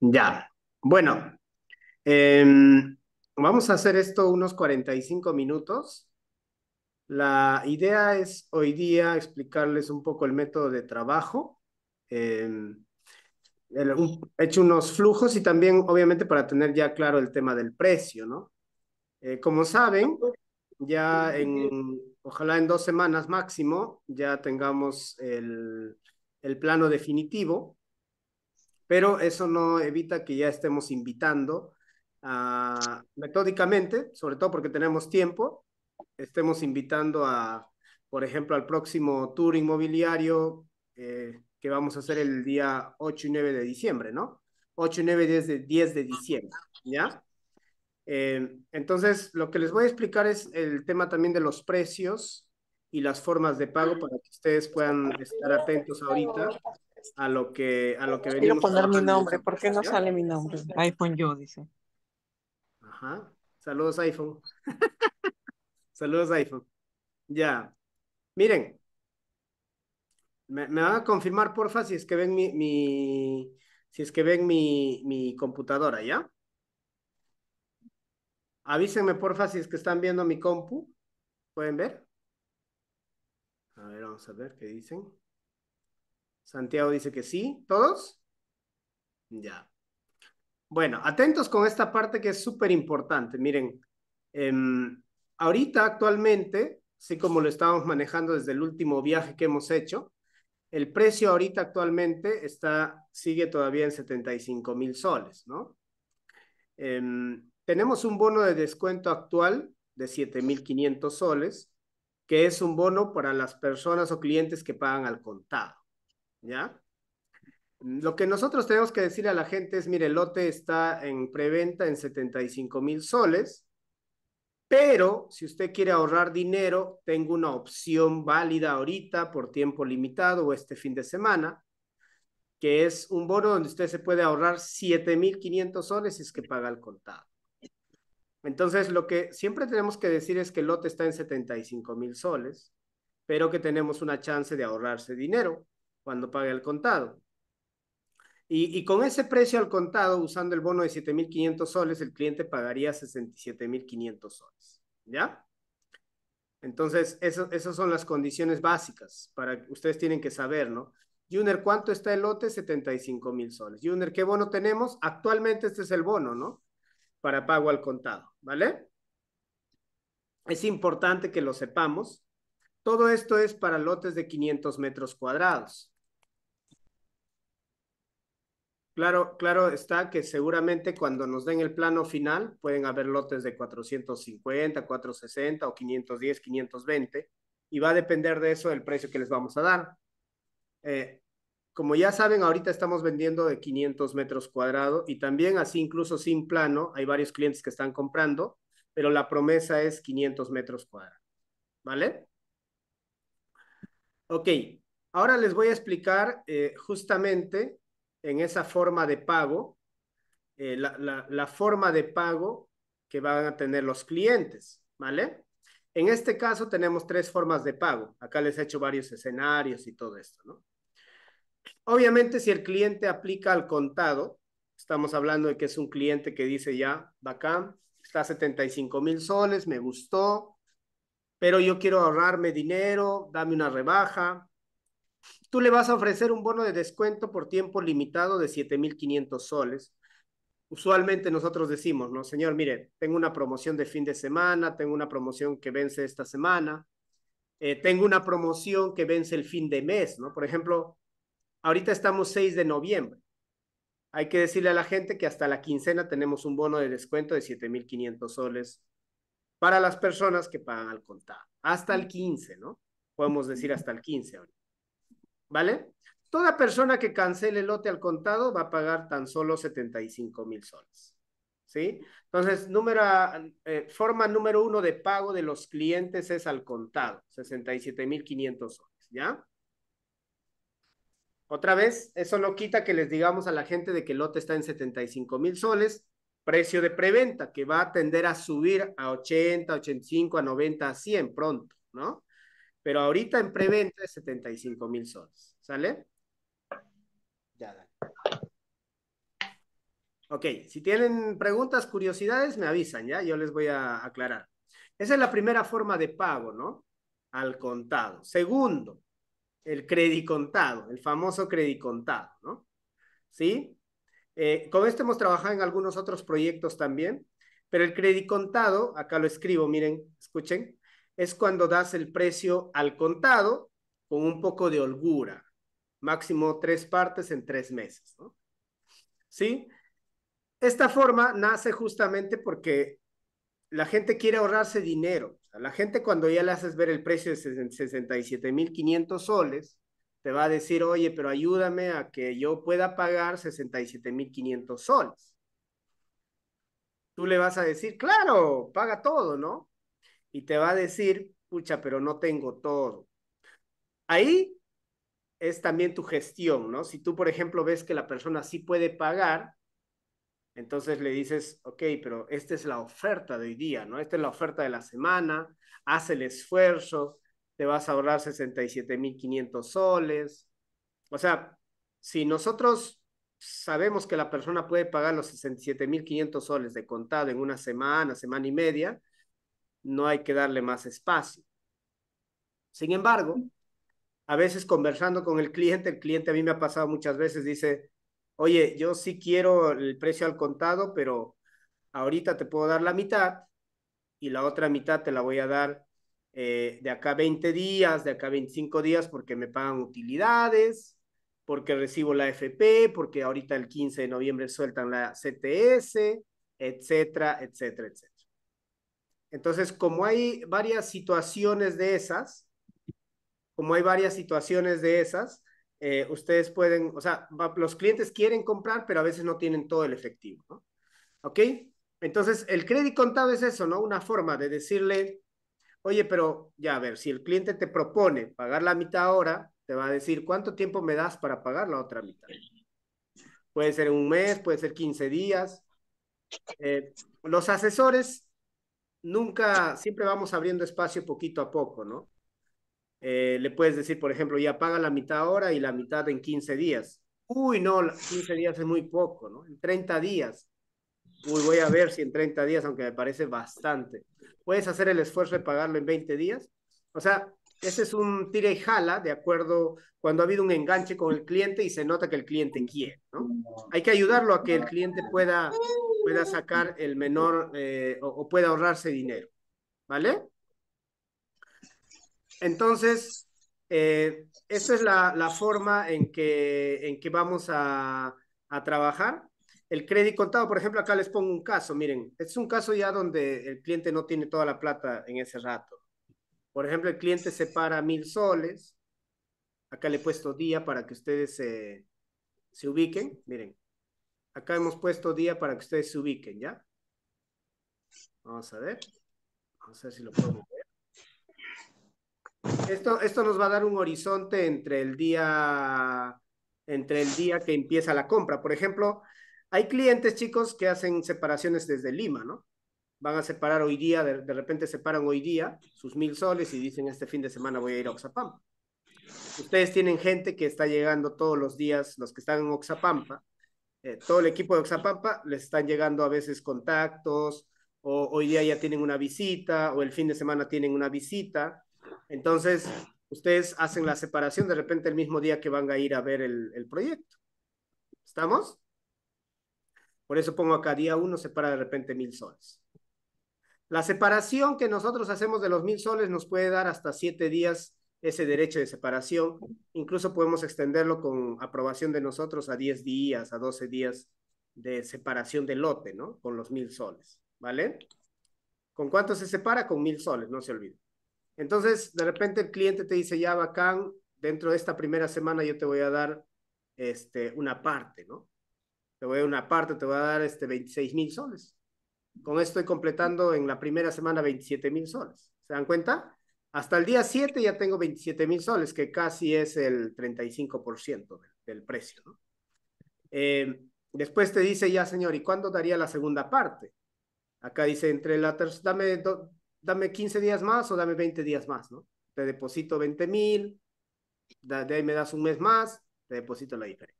Ya, bueno, em, vamos a hacer esto unos 45 minutos. La idea es hoy día explicarles un poco el método de trabajo. Em, he hecho unos flujos y también, obviamente, para tener ya claro el tema del precio, ¿no? Eh, como saben, ya en, ojalá en dos semanas máximo, ya tengamos el, el plano definitivo, pero eso no evita que ya estemos invitando a, ah, metódicamente, sobre todo porque tenemos tiempo, estemos invitando a, por ejemplo, al próximo tour inmobiliario eh, que vamos a hacer el día 8 y 9 de diciembre, ¿no? 8 y 9 10 de, 10 de diciembre, ¿ya? Eh, entonces, lo que les voy a explicar es el tema también de los precios y las formas de pago para que ustedes puedan estar atentos ahorita a lo que a lo que Quiero poner mi nombre, ¿por qué no sale mi nombre? iPhone yo dice. Ajá. Saludos iPhone. Saludos iPhone. Ya. Miren. Me, me, van a confirmar porfa si es que ven mi, mi si es que ven mi, mi computadora, ¿ya? Avísenme porfa si es que están viendo mi compu. ¿Pueden ver? A ver, vamos a ver qué dicen. Santiago dice que sí, ¿todos? Ya. Bueno, atentos con esta parte que es súper importante. Miren, em, ahorita actualmente, así como lo estábamos manejando desde el último viaje que hemos hecho, el precio ahorita actualmente está, sigue todavía en 75 mil soles, ¿no? Em, tenemos un bono de descuento actual de 7.500 soles que es un bono para las personas o clientes que pagan al contado. ¿Ya? Lo que nosotros tenemos que decir a la gente es, mire, el lote está en preventa en 75 mil soles, pero si usted quiere ahorrar dinero, tengo una opción válida ahorita por tiempo limitado o este fin de semana, que es un bono donde usted se puede ahorrar 7.500 soles si es que paga el contado. Entonces, lo que siempre tenemos que decir es que el lote está en 75 mil soles, pero que tenemos una chance de ahorrarse dinero cuando pague el contado. Y, con ese precio al contado, usando el bono de 7.500 soles, el cliente pagaría 67.500 soles. ¿Ya? Entonces, esas son las condiciones básicas para que ustedes tienen que saber, ¿no? Junior, ¿cuánto está el lote? 75 mil soles. Junior, ¿qué bono tenemos? Actualmente este es el bono, ¿no? para pago al contado, ¿vale? Es importante que lo sepamos. Todo esto es para lotes de 500 metros cuadrados. Claro, claro está que seguramente cuando nos den el plano final pueden haber lotes de 450, 460 o 510, 520 y va a depender de eso el precio que les vamos a dar. Eh, como ya saben, ahorita estamos vendiendo de 500 metros cuadrados y también así incluso sin plano, hay varios clientes que están comprando, pero la promesa es 500 metros cuadrados, ¿vale? Ok, ahora les voy a explicar eh, justamente en esa forma de pago, eh, la forma de pago que van a tener los clientes, ¿vale? En este caso tenemos tres formas de pago. Acá les he hecho varios escenarios y todo esto, ¿no? Obviamente, si el cliente aplica al contado, estamos hablando de que es un cliente que dice ya, bacán, está a 75 mil soles, me gustó, pero yo quiero ahorrarme dinero, dame una rebaja. Tú le vas a ofrecer un bono de descuento por tiempo limitado de 7,500 soles. Usualmente nosotros decimos, no, señor, mire, tengo una promoción de fin de semana, tengo una promoción que vence esta semana, eh, tengo una promoción que vence el fin de mes, ¿no? Por ejemplo, Ahorita estamos 6 de noviembre. Hay que decirle a la gente que hasta la quincena tenemos un bono de descuento de 7.500 soles para las personas que pagan al contado. Hasta el 15, ¿no? Podemos decir hasta el 15 ¿Vale? Toda persona que cancele el lote al contado va a pagar tan solo 75 mil soles. ¿Sí? Entonces, número, eh, forma número uno de pago de los clientes es al contado, 67.500 mil soles, ¿ya? Otra vez, eso no quita que les digamos a la gente de que el lote está en 75 mil soles, precio de preventa, que va a tender a subir a 80, 85, a 90, a 100 pronto, ¿no? Pero ahorita en preventa es 75 mil soles, ¿sale? Ya, Ok, si tienen preguntas, curiosidades, me avisan, ¿ya? Yo les voy a aclarar. Esa es la primera forma de pago, ¿no? Al contado. Segundo, el contado, el famoso contado, ¿no? ¿Sí? Eh, con esto hemos trabajado en algunos otros proyectos también, pero el crédito contado, acá lo escribo, miren, escuchen, es cuando das el precio al contado con un poco de holgura, máximo tres partes en tres meses, ¿no? ¿Sí? Esta forma nace justamente porque la gente quiere ahorrarse dinero la gente cuando ya le haces ver el precio de 67.500 soles, te va a decir, oye, pero ayúdame a que yo pueda pagar 67.500 soles. Tú le vas a decir, claro, paga todo, ¿no? Y te va a decir, pucha, pero no tengo todo. Ahí es también tu gestión, ¿no? Si tú, por ejemplo, ves que la persona sí puede pagar, entonces le dices, ok, pero esta es la oferta de hoy día, ¿no? Esta es la oferta de la semana, haz el esfuerzo, te vas a ahorrar 67.500 soles. O sea, si nosotros sabemos que la persona puede pagar los 67.500 soles de contado en una semana, semana y media, no hay que darle más espacio. Sin embargo, a veces conversando con el cliente, el cliente a mí me ha pasado muchas veces, dice, oye, yo sí quiero el precio al contado, pero ahorita te puedo dar la mitad y la otra mitad te la voy a dar eh, de acá 20 días, de acá 25 días, porque me pagan utilidades, porque recibo la FP, porque ahorita el 15 de noviembre sueltan la CTS, etcétera, etcétera, etcétera. Entonces, como hay varias situaciones de esas, como hay varias situaciones de esas, eh, ustedes pueden, o sea, los clientes quieren comprar, pero a veces no tienen todo el efectivo, ¿no? ¿Ok? Entonces, el crédito contado es eso, ¿no? Una forma de decirle, oye, pero ya a ver, si el cliente te propone pagar la mitad ahora, te va a decir, ¿cuánto tiempo me das para pagar la otra mitad? Puede ser un mes, puede ser 15 días. Eh, los asesores nunca, siempre vamos abriendo espacio poquito a poco, ¿no? Eh, le puedes decir, por ejemplo, ya paga la mitad ahora y la mitad en 15 días. Uy, no, 15 días es muy poco, ¿no? En 30 días. Uy, voy a ver si en 30 días, aunque me parece bastante. Puedes hacer el esfuerzo de pagarlo en 20 días. O sea, ese es un tira y jala, de acuerdo, cuando ha habido un enganche con el cliente y se nota que el cliente quiere, ¿no? Hay que ayudarlo a que el cliente pueda, pueda sacar el menor eh, o, pueda ahorrarse dinero, ¿vale? Entonces, eh, esa es la, forma en que, vamos a, trabajar. El crédito contado, por ejemplo, acá les pongo un caso, miren, es un caso ya donde el cliente no tiene toda la plata en ese rato. Por ejemplo, el cliente se para mil soles, acá le he puesto día para que ustedes se, ubiquen, miren, acá hemos puesto día para que ustedes se ubiquen, ¿ya? Vamos a ver, vamos a ver si lo puedo esto, nos va a dar un horizonte entre el día entre el día que empieza la compra. Por ejemplo, hay clientes, chicos, que hacen separaciones desde Lima, ¿no? Van a separar hoy día, de, repente separan hoy día sus mil soles y dicen este fin de semana voy a ir a Oxapampa. Ustedes tienen gente que está llegando todos los días, los que están en Oxapampa, eh, todo el equipo de Oxapampa, les están llegando a veces contactos, o hoy día ya tienen una visita, o el fin de semana tienen una visita, entonces, ustedes hacen la separación de repente el mismo día que van a ir a ver el, proyecto. ¿Estamos? Por eso pongo acá, día uno separa de repente mil soles. La separación que nosotros hacemos de los mil soles nos puede dar hasta siete días ese derecho de separación. Incluso podemos extenderlo con aprobación de nosotros a 10 días, a 12 días de separación del lote, ¿no? Con los mil soles, ¿vale? ¿Con cuánto se separa? Con mil soles, no se olviden. Entonces, de repente el cliente te dice, ya bacán, dentro de esta primera semana yo te voy a dar este, una parte, ¿no? Te voy a dar una parte, te voy a dar este, 26 mil soles. Con esto estoy completando en la primera semana 27 mil soles. ¿Se dan cuenta? Hasta el día 7 ya tengo 27 mil soles, que casi es el 35% del, del, precio. ¿no? Eh, después te dice, ya señor, ¿y cuándo daría la segunda parte? Acá dice, entre la tercera, dame dos dame 15 días más o dame 20 días más, ¿no? Te deposito 20 mil, de ahí me das un mes más, te deposito la diferencia.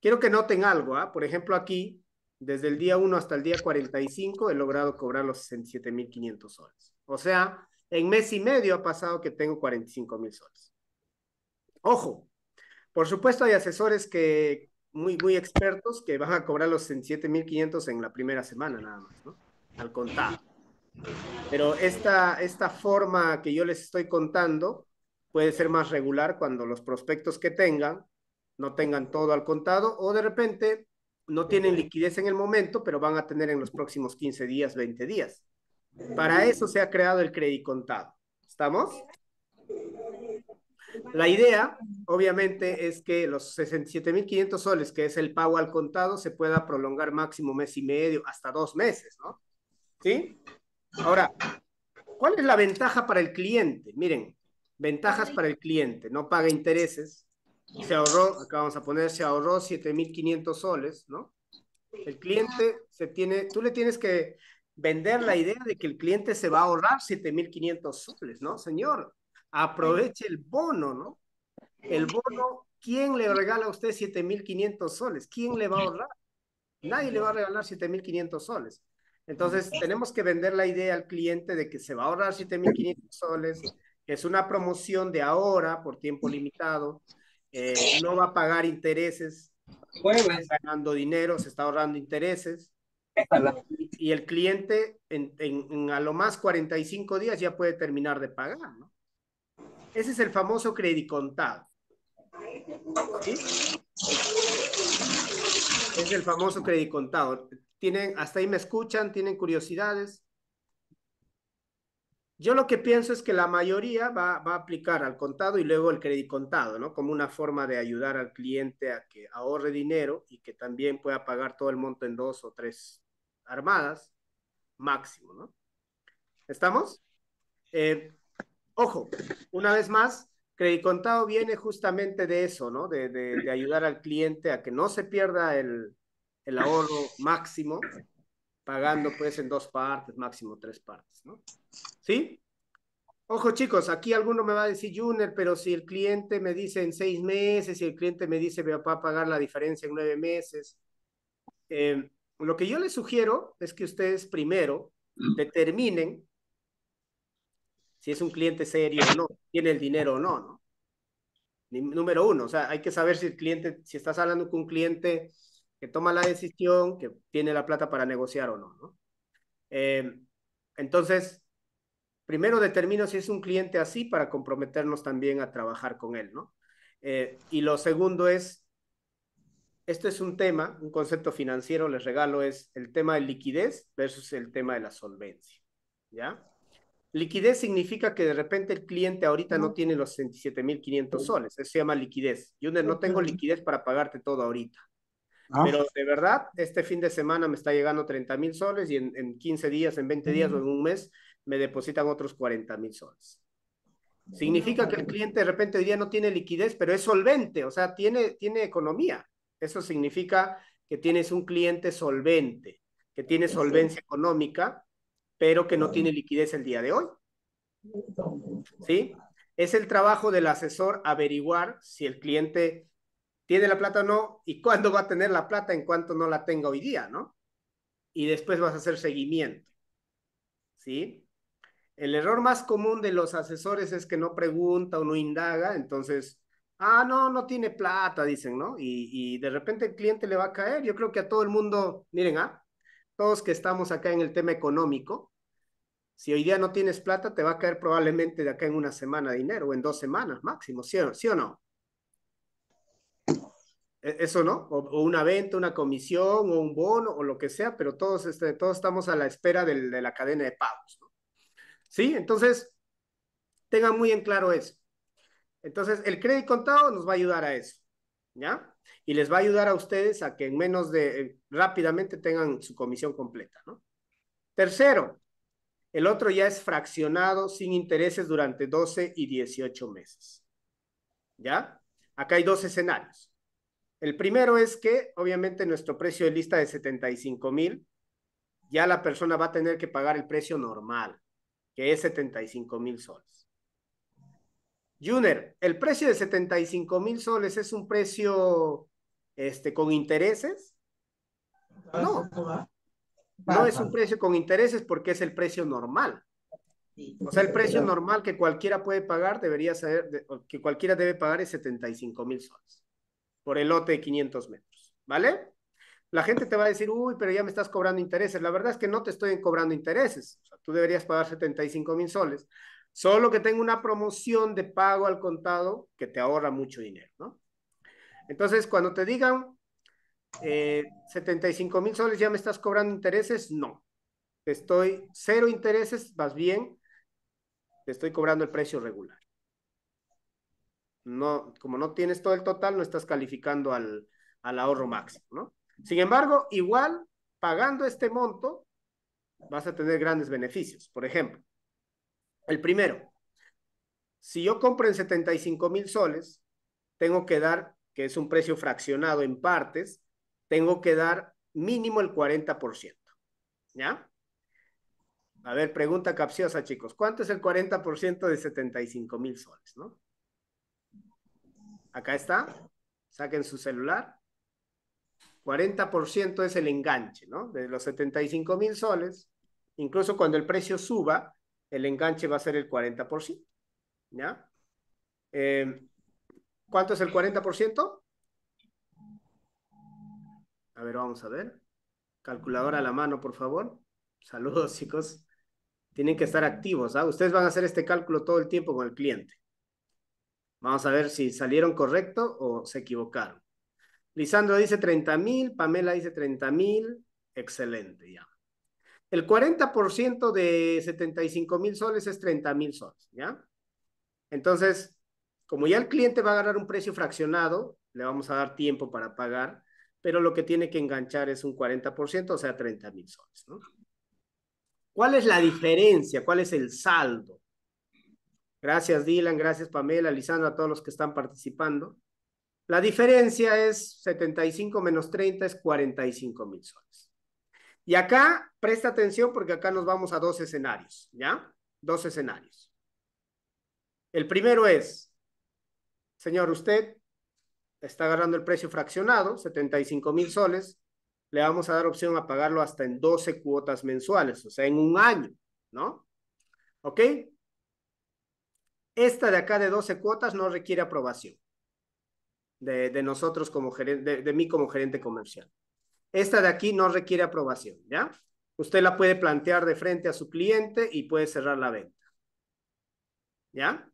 Quiero que noten algo, ¿ah? Por ejemplo, aquí, desde el día 1 hasta el día 45, he logrado cobrar los mil 67.500 soles. O sea, en mes y medio ha pasado que tengo mil soles. Ojo, por supuesto hay asesores que muy, muy expertos que van a cobrar los 67.500 en la primera semana nada más, ¿no? al contado. Pero esta, esta forma que yo les estoy contando puede ser más regular cuando los prospectos que tengan no tengan todo al contado o de repente no tienen liquidez en el momento, pero van a tener en los próximos 15 días, 20 días. Para eso se ha creado el crédito contado. ¿Estamos? La idea, obviamente, es que los 67.500 soles, que es el pago al contado, se pueda prolongar máximo mes y medio, hasta dos meses, ¿no? ¿Sí? Ahora, ¿cuál es la ventaja para el cliente? Miren, ventajas para el cliente. No paga intereses. Se ahorró, acá vamos a poner, se ahorró 7.500 soles, ¿no? El cliente se tiene, tú le tienes que vender la idea de que el cliente se va a ahorrar 7.500 soles, ¿no? Señor, aproveche el bono, ¿no? El bono, ¿quién le regala a usted 7.500 soles? ¿Quién le va a ahorrar? Nadie le va a regalar 7.500 soles. Entonces, tenemos que vender la idea al cliente de que se va a ahorrar 7.500 soles, que es una promoción de ahora por tiempo limitado, eh, no va a pagar intereses, está ganando dinero, se está ahorrando intereses. Y, el cliente en, a lo más 45 días ya puede terminar de pagar, ¿no? Ese es el famoso crédito contado. Es el famoso crédito contado tienen, hasta ahí me escuchan, tienen curiosidades. Yo lo que pienso es que la mayoría va, a aplicar al contado y luego el contado, ¿no? Como una forma de ayudar al cliente a que ahorre dinero y que también pueda pagar todo el monto en dos o tres armadas máximo, ¿no? ¿Estamos? Eh, ojo, una vez más, contado viene justamente de eso, ¿no? de ayudar al cliente a que no se pierda el, el ahorro máximo, pagando pues en dos partes, máximo tres partes, ¿no? ¿Sí? Ojo chicos, aquí alguno me va a decir Junior, pero si el cliente me dice en seis meses, si el cliente me dice me va a pagar la diferencia en nueve meses, em, lo que yo les sugiero es que ustedes primero determinen si es un cliente serio o no, tiene el dinero o no, ¿no? Número uno, o sea, hay que saber si el cliente, si estás hablando con un cliente que toma la decisión, que tiene la plata para negociar o no. Eh, entonces, primero determino si es un cliente así para comprometernos también a trabajar con él. ¿no? Eh, y lo segundo es, este es un tema, un concepto financiero, les regalo, es el tema de liquidez versus el tema de la solvencia. ¿Ya? Liquidez significa que de repente el cliente ahorita no tiene los 67.500 soles. Eso se llama liquidez. Yo no tengo liquidez para pagarte todo ahorita. Ah. Pero de verdad, este fin de semana me está llegando 30 mil soles y en, 15 días, en 20 días o en un mes me depositan otros 40 mil soles. Significa que el cliente de repente hoy día no tiene liquidez, pero es solvente, o sea, tiene, tiene economía. Eso significa que tienes un cliente solvente, que tiene solvencia económica, pero que no tiene liquidez el día de hoy. ¿Sí? Es el trabajo del asesor averiguar si el cliente tiene la plata o no, y cuándo va a tener la plata en cuanto no la tenga hoy día, ¿no? Y después vas a hacer seguimiento. ¿Sí? El error más común de los asesores es que no pregunta o no indaga, entonces, ah, no, no tiene plata, dicen, ¿no? Y, de repente el cliente le va a caer. Yo creo que a todo el mundo, miren, ah, todos que estamos acá en el tema económico, si hoy día no tienes plata, te va a caer probablemente de acá en una semana dinero o en dos semanas máximo, ¿sí ¿sí o no? E-, eso no, o, una venta, una comisión, o un bono, o lo que sea, pero todos, este, todos estamos a la espera de la cadena de pagos. ¿no? ¿Sí? Entonces, tengan muy en claro eso. Entonces, el crédito contado nos va a ayudar a eso, ¿ya? Y les va a ayudar a ustedes a que en menos de, eh, rápidamente tengan su comisión completa, ¿no? Tercero, el otro ya es fraccionado sin intereses durante 12 y 18 meses, ¿ya? Acá hay dos escenarios. El primero es que, obviamente, nuestro precio de lista de 75 mil, ya la persona va a tener que pagar el precio normal, que es 75 mil soles. Junior, el precio de 75 mil soles es un precio este, con intereses? No, no es un precio con intereses porque es el precio normal. O sea, el precio normal que cualquiera puede pagar debería saber, que cualquiera debe pagar es 75 mil soles por el lote de 500 metros, ¿vale? La gente te va a decir, uy, pero ya me estás cobrando intereses. La verdad es que no te estoy cobrando intereses. O sea, tú deberías pagar 75 mil soles. Solo que tengo una promoción de pago al contado que te ahorra mucho dinero, ¿no? Entonces, cuando te digan 75 eh, mil soles, ya me estás cobrando intereses, no. Te estoy cero intereses, más bien, te estoy cobrando el precio regular no, como no tienes todo el total, no estás calificando al, al ahorro máximo, ¿no? Sin embargo, igual, pagando este monto, vas a tener grandes beneficios. Por ejemplo, el primero, si yo compro en 75 mil soles, tengo que dar, que es un precio fraccionado en partes, tengo que dar mínimo el 40%. ¿Ya? A ver, pregunta capciosa, chicos. ¿Cuánto es el 40% de 75 mil soles, no? Acá está. Saquen su celular. 40% es el enganche, ¿no? De los 75 mil soles, incluso cuando el precio suba, el enganche va a ser el 40%. ¿Ya? Em, ¿Cuánto es el 40%? A ver, vamos a ver. Calculadora a la mano, por favor. Saludos, chicos. Tienen que estar activos. ¿ah? Ustedes van a hacer este cálculo todo el tiempo con el cliente. Vamos a ver si salieron correcto o se equivocaron. Lisandro dice 30 mil, Pamela dice 30 mil. Excelente, ya. El 40% de 75 mil soles es 30 mil soles, ¿ya? Entonces, como ya el cliente va a ganar un precio fraccionado, le vamos a dar tiempo para pagar, pero lo que tiene que enganchar es un 40%, o sea, 30 mil soles, ¿no? ¿Cuál es la diferencia? ¿Cuál es el saldo? Gracias Dylan, gracias Pamela, Lisandra, a todos los que están participando. La diferencia es 75 menos 30 es 45 mil soles. Y acá, presta atención porque acá nos vamos a dos escenarios, ¿ya? Dos escenarios. El primero es, señor, usted está agarrando el precio fraccionado, 75 mil soles, le vamos a dar opción a pagarlo hasta en 12 cuotas mensuales, o sea, en un año, ¿no? ¿Ok? Esta de acá de 12 cuotas no requiere aprobación de, nosotros como gerente, de, mí como gerente comercial. Esta de aquí no requiere aprobación, ¿ya? Usted la puede plantear de frente a su cliente y puede cerrar la venta. ¿Ya?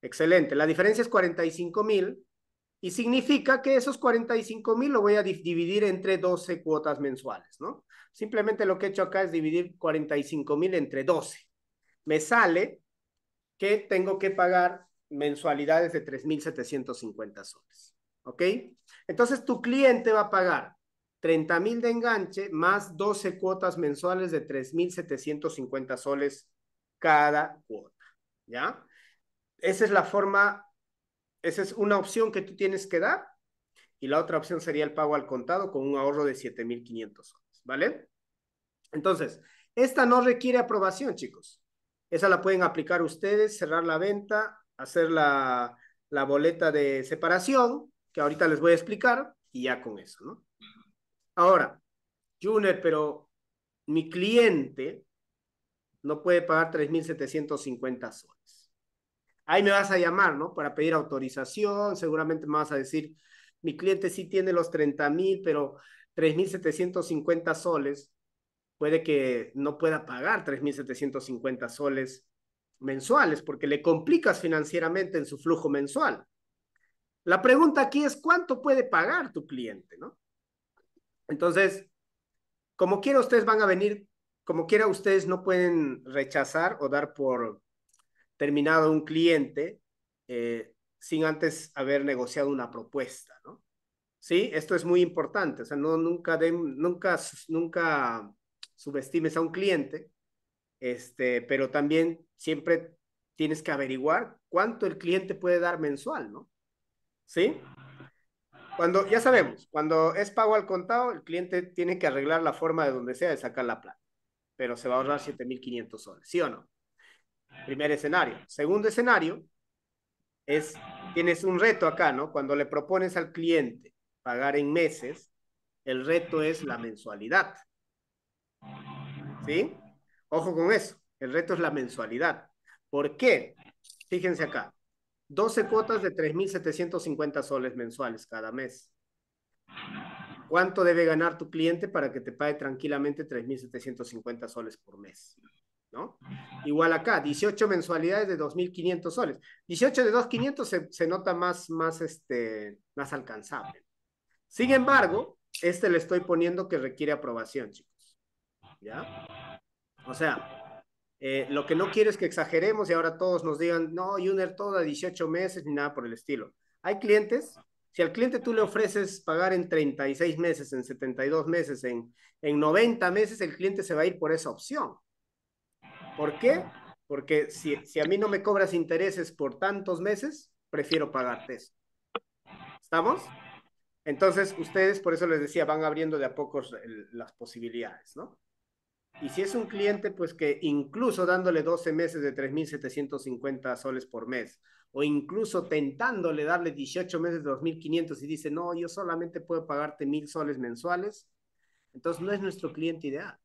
Excelente. La diferencia es 45 mil y significa que esos 45 mil lo voy a dividir entre 12 cuotas mensuales, ¿no? Simplemente lo que he hecho acá es dividir 45 mil entre 12. Me sale que tengo que pagar mensualidades de 3.750 soles. ¿Ok? Entonces tu cliente va a pagar 30.000 de enganche más 12 cuotas mensuales de 3.750 soles cada cuota. ¿Ya? Esa es la forma, esa es una opción que tú tienes que dar y la otra opción sería el pago al contado con un ahorro de 7.500 soles. ¿Vale? Entonces, esta no requiere aprobación, chicos. Esa la pueden aplicar ustedes, cerrar la venta, hacer la, la boleta de separación, que ahorita les voy a explicar, y ya con eso, ¿no? Ahora, Junior, pero mi cliente no puede pagar 3.750 soles. Ahí me vas a llamar, ¿no? Para pedir autorización, seguramente me vas a decir, mi cliente sí tiene los 30.000, pero 3.750 soles puede que no pueda pagar 3.750 soles mensuales porque le complicas financieramente en su flujo mensual. La pregunta aquí es cuánto puede pagar tu cliente, ¿no? Entonces, como quiera ustedes van a venir, como quiera ustedes no pueden rechazar o dar por terminado un cliente eh, sin antes haber negociado una propuesta, ¿no? Sí, esto es muy importante, o sea, no, nunca, nunca, nunca subestimes a un cliente, este, pero también siempre tienes que averiguar cuánto el cliente puede dar mensual, ¿no? ¿Sí? Cuando, ya sabemos, cuando es pago al contado, el cliente tiene que arreglar la forma de donde sea de sacar la plata, pero se va a ahorrar 7.500 soles, ¿sí o no? Primer escenario. Segundo escenario es, tienes un reto acá, ¿no? Cuando le propones al cliente pagar en meses, el reto es la mensualidad. ¿sí? Ojo con eso, el reto es la mensualidad. ¿Por qué? Fíjense acá, 12 cuotas de 3.750 soles mensuales cada mes. ¿Cuánto debe ganar tu cliente para que te pague tranquilamente 3.750 soles por mes? ¿No? Igual acá, 18 mensualidades de 2.500 soles. 18 de 2.500 se, se nota más, más, este, más alcanzable. Sin embargo, este le estoy poniendo que requiere aprobación, chicos. ¿ya? O sea, eh, lo que no quiero es que exageremos y ahora todos nos digan, no, Juner, todo a 18 meses ni nada por el estilo. Hay clientes, si al cliente tú le ofreces pagar en 36 meses, en 72 meses, en, 90 meses, el cliente se va a ir por esa opción. ¿Por qué? Porque si, si a mí no me cobras intereses por tantos meses, prefiero pagarte eso. ¿Estamos? Entonces, ustedes, por eso les decía, van abriendo de a pocos las posibilidades, ¿no? Y si es un cliente, pues que incluso dándole 12 meses de 3.750 soles por mes, o incluso tentándole darle 18 meses de 2.500 y dice, no, yo solamente puedo pagarte 1.000 soles mensuales, entonces no es nuestro cliente ideal.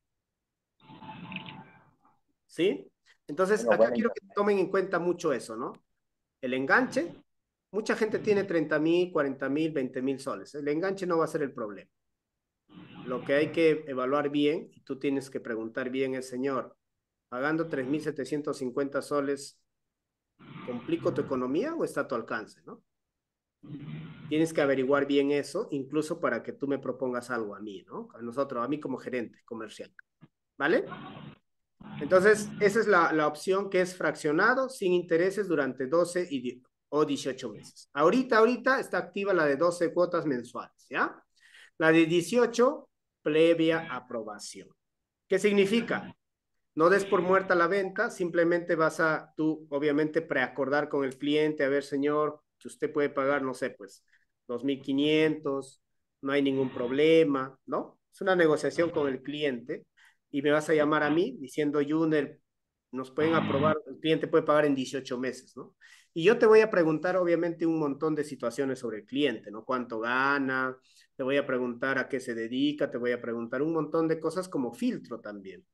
¿Sí? Entonces, acá quiero que tomen en cuenta mucho eso, ¿no? El enganche, mucha gente tiene 30.000, 40.000, 20.000 soles. El enganche no va a ser el problema. Lo que hay que evaluar bien, y tú tienes que preguntar bien el señor, pagando 3.750 soles, ¿complico tu economía o está a tu alcance? ¿no? Tienes que averiguar bien eso, incluso para que tú me propongas algo a mí, ¿no? A nosotros, a mí como gerente comercial. ¿Vale? Entonces, esa es la, opción que es fraccionado sin intereses durante 12 y, o 18 meses. Ahorita, ahorita está activa la de 12 cuotas mensuales, ¿ya? La de 18 previa aprobación. ¿Qué significa? No des por muerta la venta, simplemente vas a tú, obviamente, preacordar con el cliente, a ver, señor, que usted puede pagar, no sé, pues, 2.500, no hay ningún problema, ¿no? Es una negociación con el cliente y me vas a llamar a mí diciendo, Juner, nos pueden aprobar, el cliente puede pagar en 18 meses, ¿no? Y yo te voy a preguntar, obviamente, un montón de situaciones sobre el cliente, ¿no? ¿Cuánto gana? Te voy a preguntar a qué se dedica, te voy a preguntar un montón de cosas como filtro también,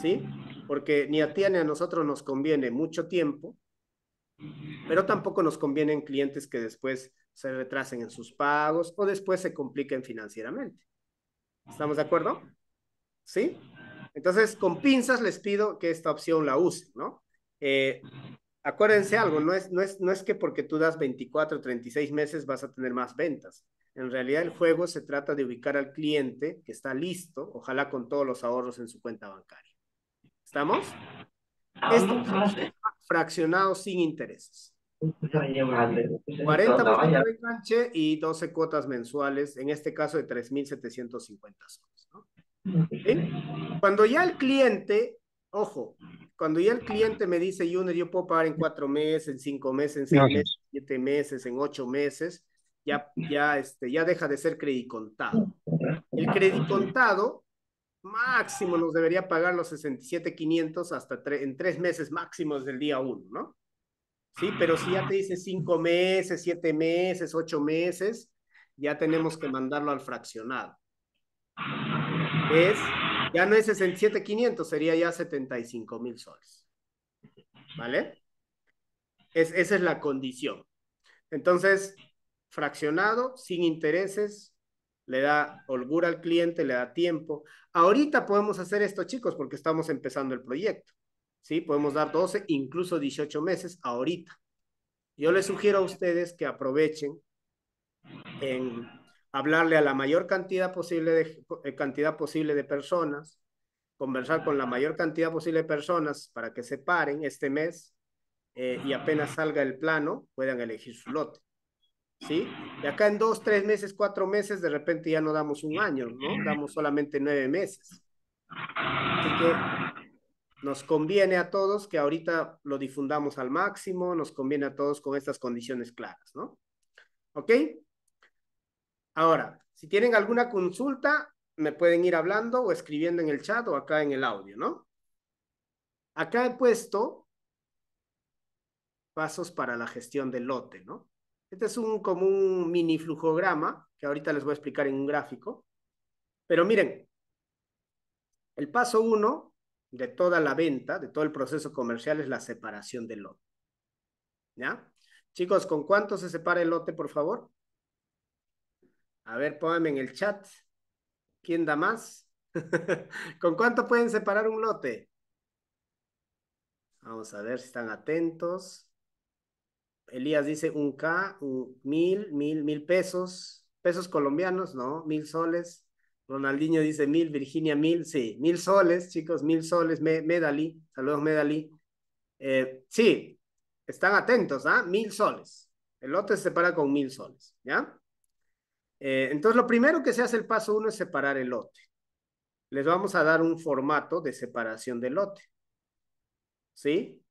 ¿sí? Porque ni a ti ni a nosotros nos conviene mucho tiempo, pero tampoco nos convienen clientes que después se retrasen en sus pagos o después se compliquen financieramente. ¿Estamos de acuerdo? ¿Sí? Entonces, con pinzas les pido que esta opción la use, ¿no? Eh, acuérdense algo, no es, no, es, no es que porque tú das 24, 36 meses vas a tener más ventas. En realidad el juego se trata de ubicar al cliente que está listo, ojalá con todos los ahorros en su cuenta bancaria. ¿Estamos? Esto ah, fraccionado sin intereses. 40% de canche y 12 cuotas mensuales, en este caso de 3.750 soles. Cuando ya el cliente ojo, cuando ya el cliente me dice, Junior, yo puedo pagar en cuatro meses, en cinco meses, en seis meses, en siete meses, en ocho meses, ya, ya, este, ya deja de ser contado. El contado máximo nos debería pagar los 67,500 hasta tres, en tres meses máximos del día uno, ¿no? Sí, pero si ya te dice cinco meses, siete meses, ocho meses, ya tenemos que mandarlo al fraccionado. Es ya no es 67,500, sería ya 75.000 soles. ¿Vale? esa es la condición. Entonces, fraccionado, sin intereses, le da holgura al cliente, le da tiempo. Ahorita podemos hacer esto, chicos, porque estamos empezando el proyecto. ¿Sí? Podemos dar 12, incluso 18 meses ahorita. Yo les sugiero a ustedes que aprovechen en hablarle a la mayor cantidad posible de, eh, cantidad posible de personas, conversar con la mayor cantidad posible de personas para que se paren este mes eh, y apenas salga el plano puedan elegir su lote. ¿Sí? Y acá en dos, tres meses, cuatro meses, de repente ya no damos un año, ¿no? Damos solamente nueve meses. Así que nos conviene a todos que ahorita lo difundamos al máximo, nos conviene a todos con estas condiciones claras, ¿no? ¿Ok? Ahora, si tienen alguna consulta, me pueden ir hablando o escribiendo en el chat o acá en el audio, ¿no? Acá he puesto pasos para la gestión del lote, ¿no? Este es un como un mini flujograma que ahorita les voy a explicar en un gráfico. Pero miren, el paso uno de toda la venta, de todo el proceso comercial es la separación del lote. ¿Ya? Chicos, ¿con cuánto se separa el lote, por favor? A ver, pónganme en el chat. ¿Quién da más? ¿Con cuánto pueden separar un lote? Vamos a ver si están atentos. Elías dice un K, mil, mil, mil pesos. Pesos colombianos, no, mil soles. Ronaldinho dice mil, Virginia mil, sí, mil soles, chicos, mil soles. Medali, saludos Medali. Eh, sí, están atentos, ¿ah? Mil soles. El lote se separa con mil soles, ¿ya? Eh, entonces, lo primero que se hace el paso uno es separar el lote. Les vamos a dar un formato de separación de lote. ¿Sí?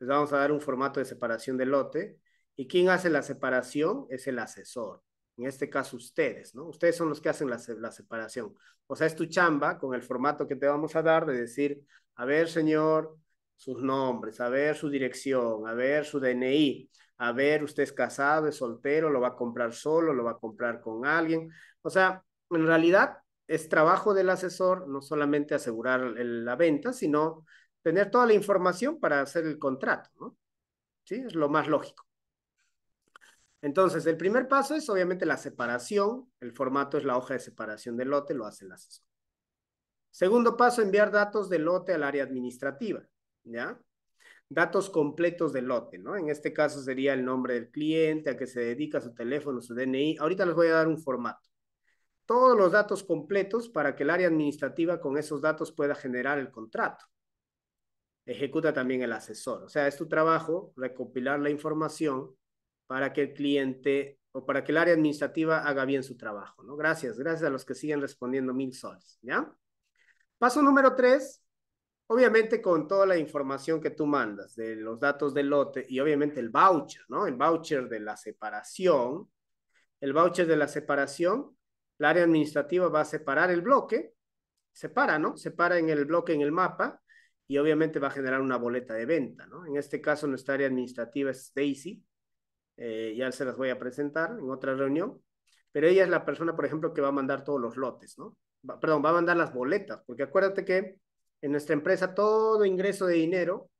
Les vamos a dar un formato de separación de lote. ¿Y quién hace la separación? Es el asesor. En este caso, ustedes, ¿no? Ustedes son los que hacen la separación. O sea, es tu chamba con el formato que te vamos a dar de decir, a ver, señor, sus nombres, a ver su dirección, a ver su DNI a ver, usted es casado, es soltero, lo va a comprar solo, lo va a comprar con alguien. O sea, en realidad es trabajo del asesor no solamente asegurar la venta, sino tener toda la información para hacer el contrato, ¿no? Sí, es lo más lógico. Entonces, el primer paso es obviamente la separación. El formato es la hoja de separación del lote, lo hace el asesor. Segundo paso, enviar datos del lote al área administrativa, ¿ya? datos completos del lote, ¿no? En este caso sería el nombre del cliente, a qué se dedica, su teléfono, su DNI. Ahorita les voy a dar un formato. Todos los datos completos para que el área administrativa con esos datos pueda generar el contrato. Ejecuta también el asesor. O sea, es tu trabajo recopilar la información para que el cliente o para que el área administrativa haga bien su trabajo, ¿no? Gracias, gracias a los que siguen respondiendo mil soles, ¿ya? Paso número tres, Obviamente con toda la información que tú mandas de los datos del lote y obviamente el voucher, ¿no? El voucher de la separación. El voucher de la separación, la área administrativa va a separar el bloque, separa, ¿no? Separa en el bloque, en el mapa y obviamente va a generar una boleta de venta, ¿no? En este caso nuestra área administrativa es Daisy, eh, ya se las voy a presentar en otra reunión, pero ella es la persona, por ejemplo, que va a mandar todos los lotes, ¿no? perdón, va a mandar las boletas, porque acuérdate que en nuestra empresa todo ingreso de dinero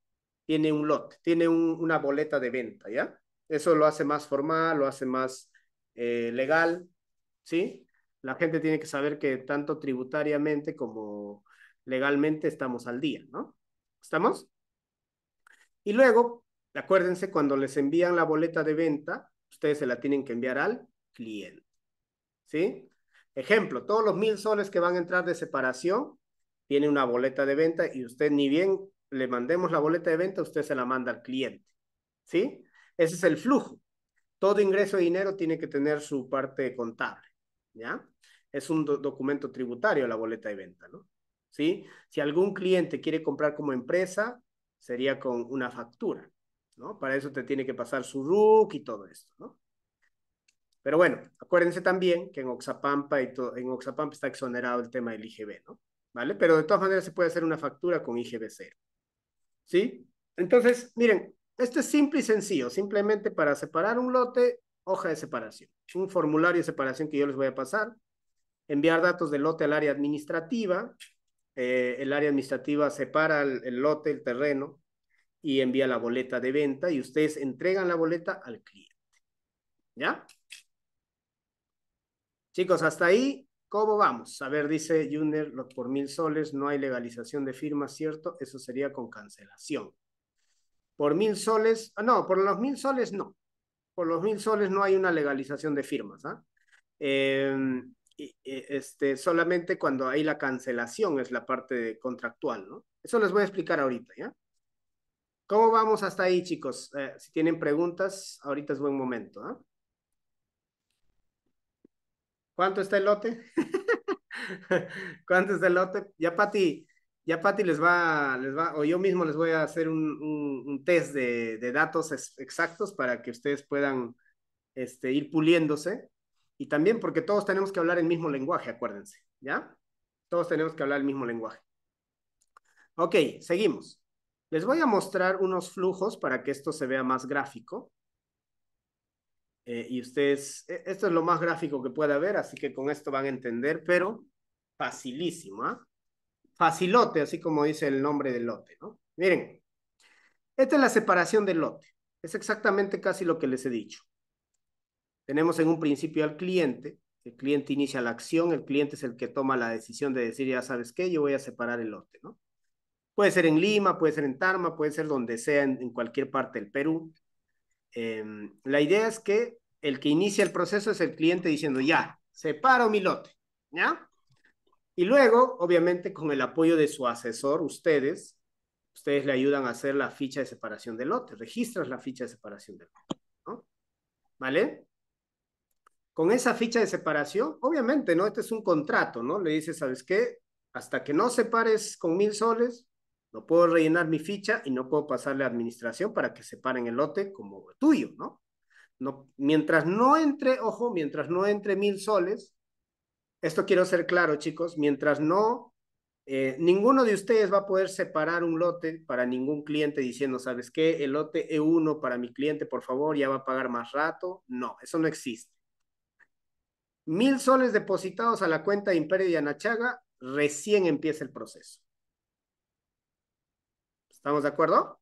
tiene un lote, tiene una boleta de venta, ¿ya? Eso lo hace más formal, lo hace más eh, legal, ¿sí? La gente tiene que saber que tanto tributariamente como legalmente estamos al día, ¿no? ¿Estamos? Y luego, acuérdense, cuando les envían la boleta de venta, ustedes se la tienen que enviar al cliente, ¿sí? Ejemplo, todos los mil soles que van a entrar de separación tiene una boleta de venta y usted ni bien le mandemos la boleta de venta, usted se la manda al cliente. ¿Sí? Ese es el flujo. Todo ingreso de dinero tiene que tener su parte contable. ¿Ya? Es un documento tributario la boleta de venta, ¿no? ¿Sí? Si algún cliente quiere comprar como empresa, sería con una factura, ¿no? Para eso te tiene que pasar su RUC y todo esto, ¿no? Pero bueno, acuérdense también que en Oxapampa, y en Oxapampa está exonerado el tema del IGB, ¿no? ¿vale? Pero de todas maneras se puede hacer una factura con IGB0, ¿sí? Entonces, miren, esto es simple y sencillo, simplemente para separar un lote, hoja de separación, un formulario de separación que yo les voy a pasar, enviar datos del lote al área administrativa, eh, el área administrativa separa el lote, el terreno, y envía la boleta de venta, y ustedes entregan la boleta al cliente, ¿ya? Chicos, hasta ahí ¿Cómo vamos? A ver, dice Junior, por mil soles no hay legalización de firmas, ¿cierto? Eso sería con cancelación. Por mil soles, ah, no, por los mil soles no. Por los mil soles no hay una legalización de firmas. ¿ah? Em, e, este, solamente cuando hay la cancelación es la parte contractual, ¿no? Eso les voy a explicar ahorita, ¿ya? ¿Cómo vamos hasta ahí, chicos? Eh, si tienen preguntas, ahorita es buen momento, ¿ah? ¿Cuánto está el lote? ¿Cuánto está el lote? Ya Pati, ya Pati les va, les va, o yo mismo les voy a hacer un, test de, datos exactos para que ustedes puedan este, ir puliéndose. Y también porque todos tenemos que hablar el mismo lenguaje, acuérdense, ¿ya? Todos tenemos que hablar el mismo lenguaje. Ok, seguimos. Les voy a mostrar unos flujos para que esto se vea más gráfico. Eh, y ustedes, e, esto es lo más gráfico que pueda haber, así que con esto van a entender, pero facilísimo, ¿ah? Facilote, así como dice el nombre del lote, ¿no? Miren, esta es la separación del lote. Es exactamente casi lo que les he dicho. Tenemos en un principio al cliente, el cliente inicia la acción, el cliente es el que toma la decisión de decir, ya sabes qué, yo voy a separar el lote, ¿no? Puede ser en Lima, puede ser en Tarma, puede ser donde sea, en cualquier parte del Perú. Em, la idea es que el que inicia el proceso es el cliente diciendo, ya, separo mi lote, ¿ya? Y luego, obviamente, con el apoyo de su asesor, ustedes, ustedes le ayudan a hacer la ficha de separación del lote, registras la ficha de separación del lote, ¿no? ¿Vale? Con esa ficha de separación, obviamente, ¿no? Este es un contrato, ¿no? Le dices, ¿sabes qué? Hasta que no separes con mil soles, no puedo rellenar mi ficha y no puedo pasarle a administración para que separen el lote como tuyo, ¿no? no mientras no entre, ojo, mientras no entre mil soles, esto quiero ser claro, chicos, mientras no, eh, ninguno de ustedes va a poder separar un lote para ningún cliente diciendo, ¿sabes qué? El lote E1 para mi cliente, por favor, ya va a pagar más rato. No, eso no existe. Mil soles depositados a la cuenta de Imperio de Anachaga, recién empieza el proceso. ¿Estamos de acuerdo?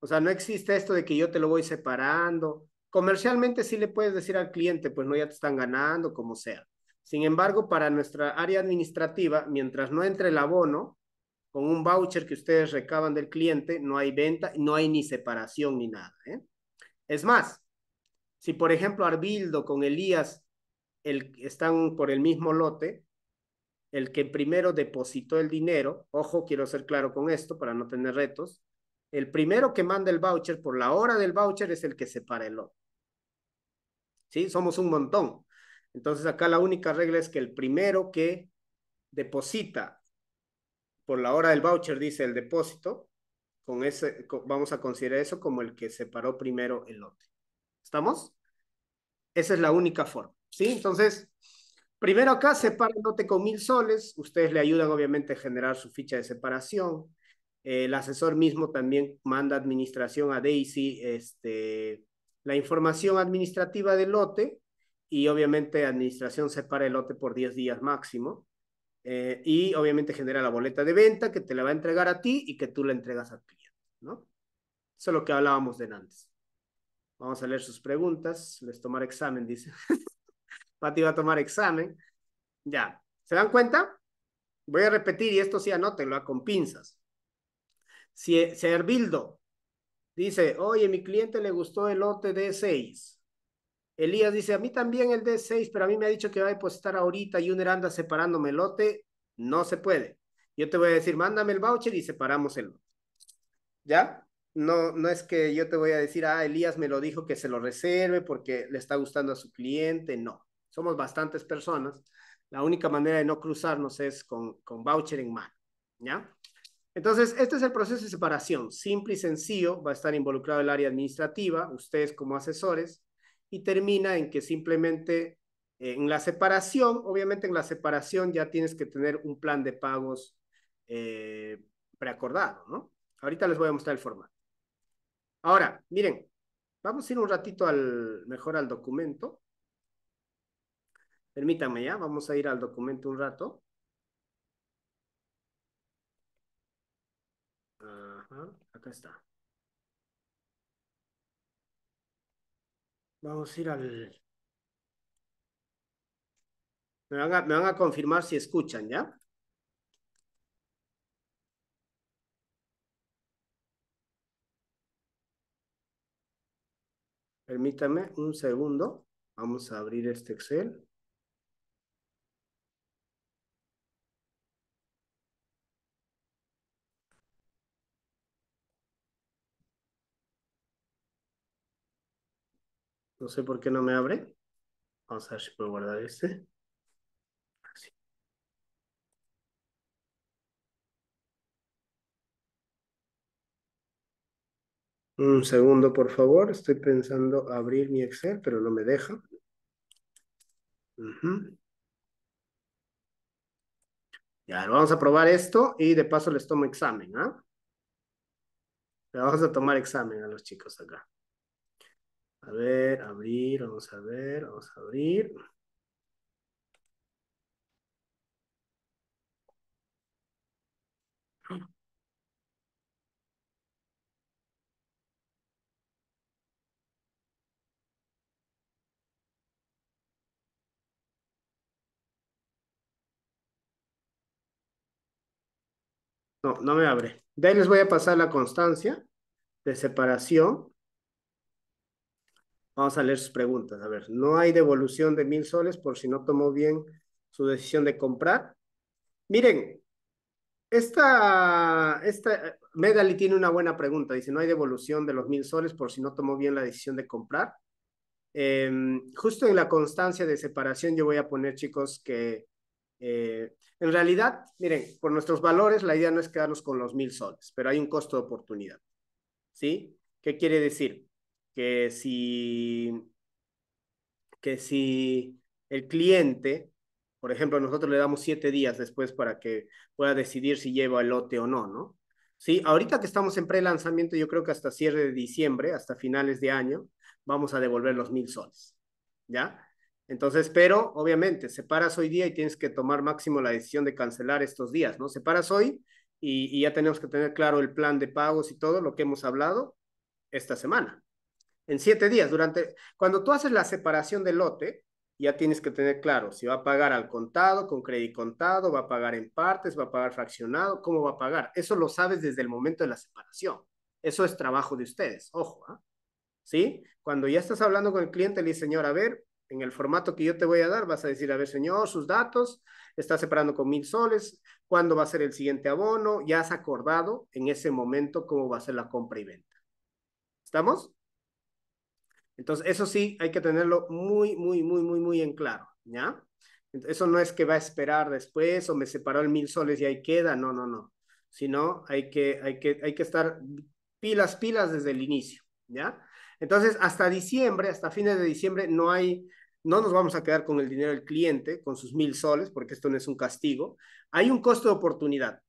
O sea, no existe esto de que yo te lo voy separando. Comercialmente sí le puedes decir al cliente, pues no, ya te están ganando, como sea. Sin embargo, para nuestra área administrativa, mientras no entre el abono, con un voucher que ustedes recaban del cliente, no hay venta, no hay ni separación ni nada. ¿eh? Es más, si por ejemplo Arbildo con Elías están por el mismo lote, el que primero depositó el dinero, ojo, quiero ser claro con esto para no tener retos, el primero que manda el voucher por la hora del voucher es el que separa el lote. ¿Sí? Somos un montón. Entonces acá la única regla es que el primero que deposita por la hora del voucher, dice el depósito, con ese, vamos a considerar eso como el que separó primero el lote. ¿Estamos? Esa es la única forma. ¿Sí? Entonces, Primero acá, el lote con mil soles. Ustedes le ayudan, obviamente, a generar su ficha de separación. Eh, el asesor mismo también manda administración a Daisy este, la información administrativa del lote y obviamente administración separa el lote por 10 días máximo. Eh, y obviamente genera la boleta de venta que te la va a entregar a ti y que tú la entregas al cliente, ¿no? Eso es lo que hablábamos de antes. Vamos a leer sus preguntas. Les tomaré examen, dice. Pati va a tomar examen. Ya, ¿se dan cuenta? Voy a repetir, y esto sí anótenlo ah, con pinzas. Si Servildo dice, oye, mi cliente le gustó el lote D6. Elías dice, a mí también el D6, pero a mí me ha dicho que va a depositar ahorita y una heranda separándome el lote. No se puede. Yo te voy a decir, mándame el voucher y separamos el lote. ¿Ya? No, no es que yo te voy a decir, ah, Elías me lo dijo que se lo reserve porque le está gustando a su cliente. No somos bastantes personas, la única manera de no cruzarnos es con, con voucher en mano, ¿ya? Entonces, este es el proceso de separación, simple y sencillo, va a estar involucrado el área administrativa, ustedes como asesores, y termina en que simplemente en la separación, obviamente en la separación ya tienes que tener un plan de pagos eh, preacordado, ¿no? Ahorita les voy a mostrar el formato. Ahora, miren, vamos a ir un ratito al, mejor al documento. Permítame ya, vamos a ir al documento un rato. Ajá, acá está. Vamos a ir al... Me van a, me van a confirmar si escuchan, ¿ya? Permítame un segundo. Vamos a abrir este Excel. sé por qué no me abre. Vamos a ver si puedo guardar este. Un segundo, por favor. Estoy pensando abrir mi Excel, pero no me deja. Ya, vamos a probar esto y de paso les tomo examen, ¿ah? Le vamos a tomar examen a los chicos acá. A ver, abrir, vamos a ver, vamos a abrir. No, no me abre. De ahí les voy a pasar la constancia de separación Vamos a leer sus preguntas. A ver, no hay devolución de mil soles por si no tomó bien su decisión de comprar. Miren, esta, esta, Medali tiene una buena pregunta. Dice, no hay devolución de los mil soles por si no tomó bien la decisión de comprar. Em, justo en la constancia de separación yo voy a poner, chicos, que eh, en realidad, miren, por nuestros valores la idea no es quedarnos con los mil soles, pero hay un costo de oportunidad. ¿Sí? ¿Qué quiere decir? que si, que si el cliente, por ejemplo, nosotros le damos siete días después para que pueda decidir si lleva el lote o no, ¿no? Sí, ahorita que estamos en pre-lanzamiento, yo creo que hasta cierre de diciembre, hasta finales de año, vamos a devolver los mil soles, ¿ya? Entonces, pero obviamente, separas hoy día y tienes que tomar máximo la decisión de cancelar estos días, ¿no? Separas hoy y ya tenemos que tener claro el plan de pagos y todo lo que hemos hablado esta semana en siete días. Durante, cuando tú haces la separación del lote, ya tienes que tener claro si va a pagar al contado, con crédito contado, va a pagar en partes, va a pagar fraccionado, cómo va a pagar. Eso lo sabes desde el momento de la separación. Eso es trabajo de ustedes, ojo. ¿ah? ¿Sí? Cuando ya estás hablando con el cliente, le dice señor, a ver, en el formato que yo te voy a dar, vas a decir, a ver, señor, sus datos, está separando con mil soles, cuándo va a ser el siguiente abono, ya has acordado en ese momento cómo va a ser la compra y venta. ¿Estamos? Entonces, eso sí hay que tenerlo muy, muy, muy, muy, muy en claro, ¿ya? Eso no es que va a esperar después o me separó el mil soles y ahí queda, no, no, no. Sino hay que, hay que, hay que estar pilas, pilas desde el inicio, ¿ya? Entonces, hasta diciembre, hasta fines de diciembre, no hay, no nos vamos a quedar con el dinero del cliente, con sus mil soles, porque esto no es un castigo. Hay un costo de oportunidad,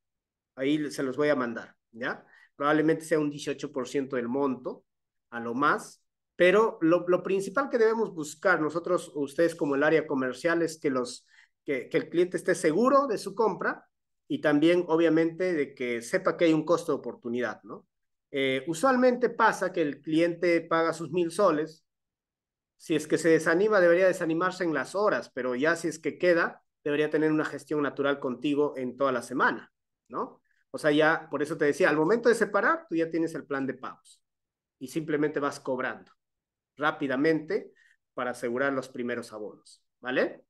ahí se los voy a mandar, ¿ya? Probablemente sea un 18% del monto, a lo más, pero lo, principal que debemos buscar nosotros, ustedes como el área comercial, es que, los, que, el cliente esté seguro de su compra y también, obviamente, de que sepa que hay un costo de oportunidad, ¿no? Eh, usualmente pasa que el cliente paga sus mil soles. Si es que se desanima, debería desanimarse en las horas, pero ya si es que queda, debería tener una gestión natural contigo en toda la semana, ¿no? O sea, ya, por eso te decía, al momento de separar, tú ya tienes el plan de pagos y simplemente vas cobrando rápidamente para asegurar los primeros abonos, ¿vale?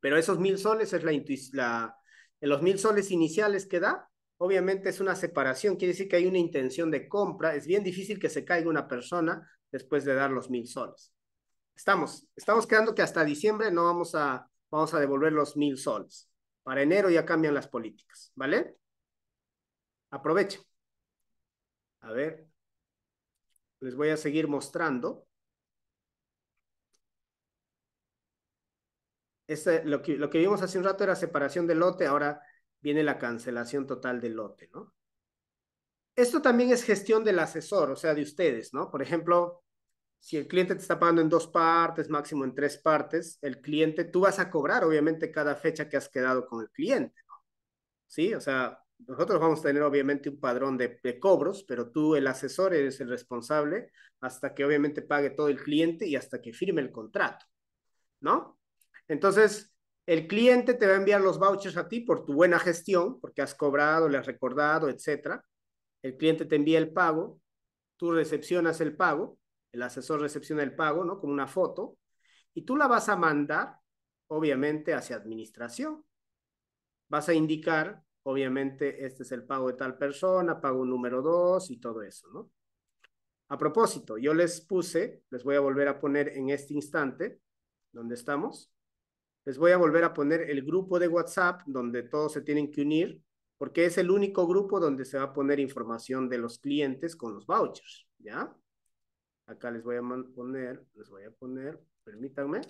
Pero esos mil soles es la, la los mil soles iniciales que da, obviamente es una separación, quiere decir que hay una intención de compra, es bien difícil que se caiga una persona después de dar los mil soles. Estamos, estamos creando que hasta diciembre no vamos a, vamos a devolver los mil soles. Para enero ya cambian las políticas, ¿vale? Aprovecho A ver, les voy a seguir mostrando. lo, que, vimos hace un rato era separación del lote, ahora viene la cancelación total del lote, ¿no? Esto también es gestión del asesor, o sea, de ustedes, ¿no? Por ejemplo, si el cliente te está pagando en dos partes, máximo en tres partes, el cliente, tú vas a cobrar, obviamente, cada fecha que has quedado con el cliente, ¿no? ¿Sí? O sea, nosotros vamos a tener obviamente un padrón de, de, cobros, pero tú, el asesor, eres el responsable hasta que obviamente pague todo el cliente y hasta que firme el contrato, ¿no? Entonces, el cliente te va a enviar los vouchers a ti por tu buena gestión, porque has cobrado, le has recordado, etc. El cliente te envía el pago, tú recepcionas el pago, el asesor recepciona el pago, ¿no? Con una foto, y tú la vas a mandar, obviamente, hacia administración. Vas a indicar, obviamente, este es el pago de tal persona, pago número dos, y todo eso, ¿no? A propósito, yo les puse, les voy a volver a poner en este instante, donde estamos, les voy a volver a poner el grupo de WhatsApp donde todos se tienen que unir, porque es el único grupo donde se va a poner información de los clientes con los vouchers, ¿ya? Acá les voy a poner, les voy a poner, permítanme.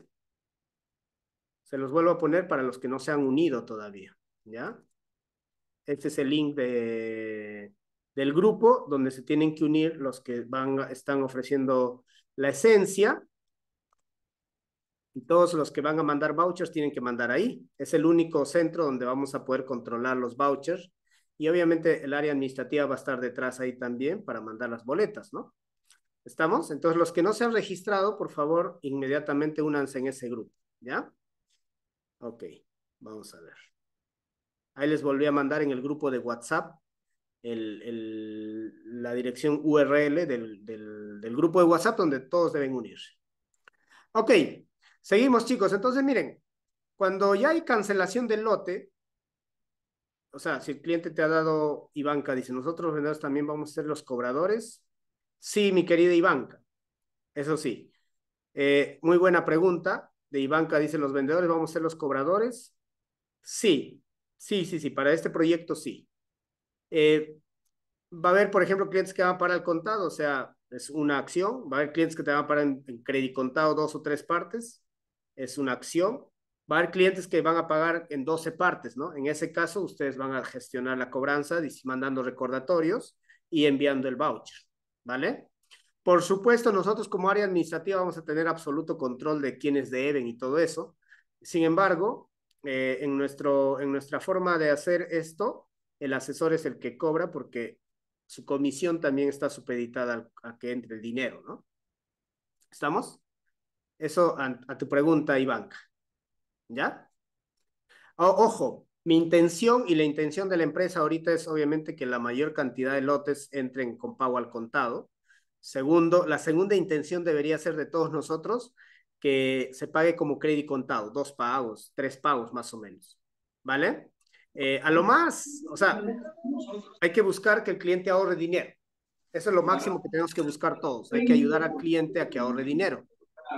Se los vuelvo a poner para los que no se han unido todavía, ¿ya? Este es el link de, del grupo donde se tienen que unir los que van, están ofreciendo la esencia todos los que van a mandar vouchers tienen que mandar ahí. Es el único centro donde vamos a poder controlar los vouchers. Y obviamente el área administrativa va a estar detrás ahí también para mandar las boletas, ¿no? ¿Estamos? Entonces, los que no se han registrado, por favor, inmediatamente únanse en ese grupo, ¿ya? Ok, vamos a ver. Ahí les volví a mandar en el grupo de WhatsApp el, el, la dirección URL del, del, del grupo de WhatsApp donde todos deben unirse. Ok, Seguimos, chicos. Entonces, miren, cuando ya hay cancelación del lote, o sea, si el cliente te ha dado Ibanca, dice, nosotros los vendedores también vamos a ser los cobradores. Sí, mi querida Ibanca. Eso sí. Eh, muy buena pregunta de Ibanca, dice, los vendedores vamos a ser los cobradores. Sí, sí, sí, sí, para este proyecto sí. Eh, va a haber, por ejemplo, clientes que van para el contado, o sea, es una acción. Va a haber clientes que te van para parar en, en crédito contado dos o tres partes es una acción. Va a haber clientes que van a pagar en 12 partes, ¿no? En ese caso, ustedes van a gestionar la cobranza mandando recordatorios y enviando el voucher, ¿vale? Por supuesto, nosotros como área administrativa vamos a tener absoluto control de quiénes deben y todo eso. Sin embargo, eh, en, nuestro, en nuestra forma de hacer esto, el asesor es el que cobra porque su comisión también está supeditada a que entre el dinero, ¿no? ¿Estamos? Eso a, tu pregunta, Iván. ¿Ya? ojo, mi intención y la intención de la empresa ahorita es obviamente que la mayor cantidad de lotes entren con pago al contado. Segundo, la segunda intención debería ser de todos nosotros que se pague como crédito contado, dos pagos, tres pagos más o menos. ¿Vale? Eh, a lo más, o sea, hay que buscar que el cliente ahorre dinero. Eso es lo máximo que tenemos que buscar todos. Hay que ayudar al cliente a que ahorre dinero.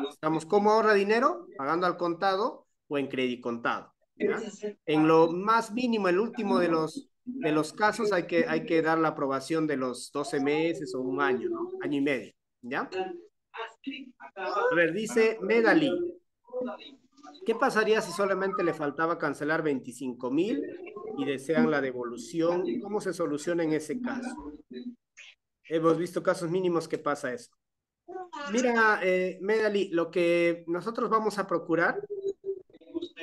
Estamos cómo ahorra dinero pagando al contado o en crédito contado. En lo más mínimo, el último de los de los casos hay que hay que dar la aprobación de los 12 meses o un año, Año y medio, ¿ya? A ver, dice Medali. ¿Qué pasaría si solamente le faltaba cancelar 25 mil y desean la devolución? ¿Cómo se soluciona en ese caso? Hemos visto casos mínimos que pasa eso. Mira, eh, Medali, lo que nosotros vamos a procurar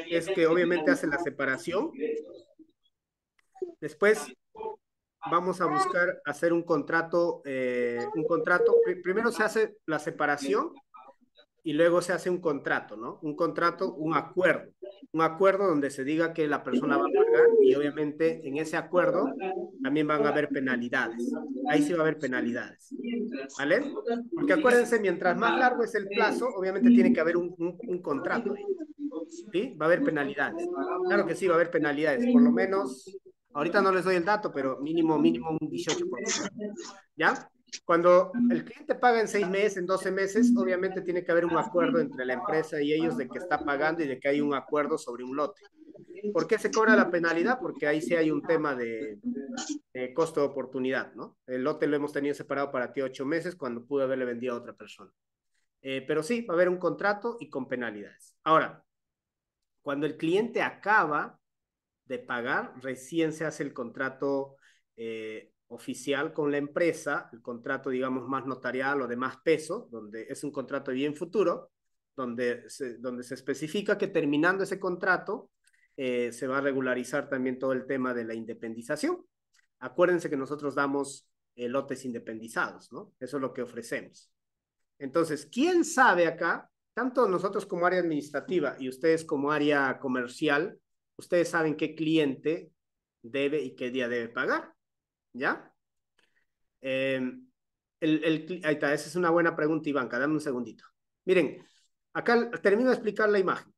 es que obviamente hace la separación. Después vamos a buscar hacer un contrato, eh, un contrato. Primero se hace la separación y luego se hace un contrato, ¿no? Un contrato, un acuerdo un acuerdo donde se diga que la persona va a pagar y obviamente en ese acuerdo también van a haber penalidades. Ahí sí va a haber penalidades. ¿Vale? Porque acuérdense, mientras más largo es el plazo, obviamente tiene que haber un, un, contrato. ¿Sí? Va a haber penalidades. Claro que sí, va a haber penalidades. Por lo menos, ahorita no les doy el dato, pero mínimo, mínimo un 18%. ¿Ya? Cuando el cliente paga en seis meses, en doce meses, obviamente tiene que haber un acuerdo entre la empresa y ellos de que está pagando y de que hay un acuerdo sobre un lote. ¿Por qué se cobra la penalidad? Porque ahí sí hay un tema de, costo de oportunidad, ¿no? El lote lo hemos tenido separado para ti ocho meses cuando pude haberle vendido a otra persona. Eh, pero sí, va a haber un contrato y con penalidades. Ahora, cuando el cliente acaba de pagar, recién se hace el contrato eh, oficial con la empresa, el contrato, digamos, más notarial o de más peso, donde es un contrato de bien futuro, donde se, donde se especifica que terminando ese contrato eh, se va a regularizar también todo el tema de la independización. Acuérdense que nosotros damos lotes independizados, ¿no? Eso es lo que ofrecemos. Entonces, ¿quién sabe acá? Tanto nosotros como área administrativa y ustedes como área comercial, ustedes saben qué cliente debe y qué día debe pagar. ¿ya? Em, ahí está, esa es una buena pregunta, Ivanka, dame un segundito. Miren, acá termino de explicar la imagen.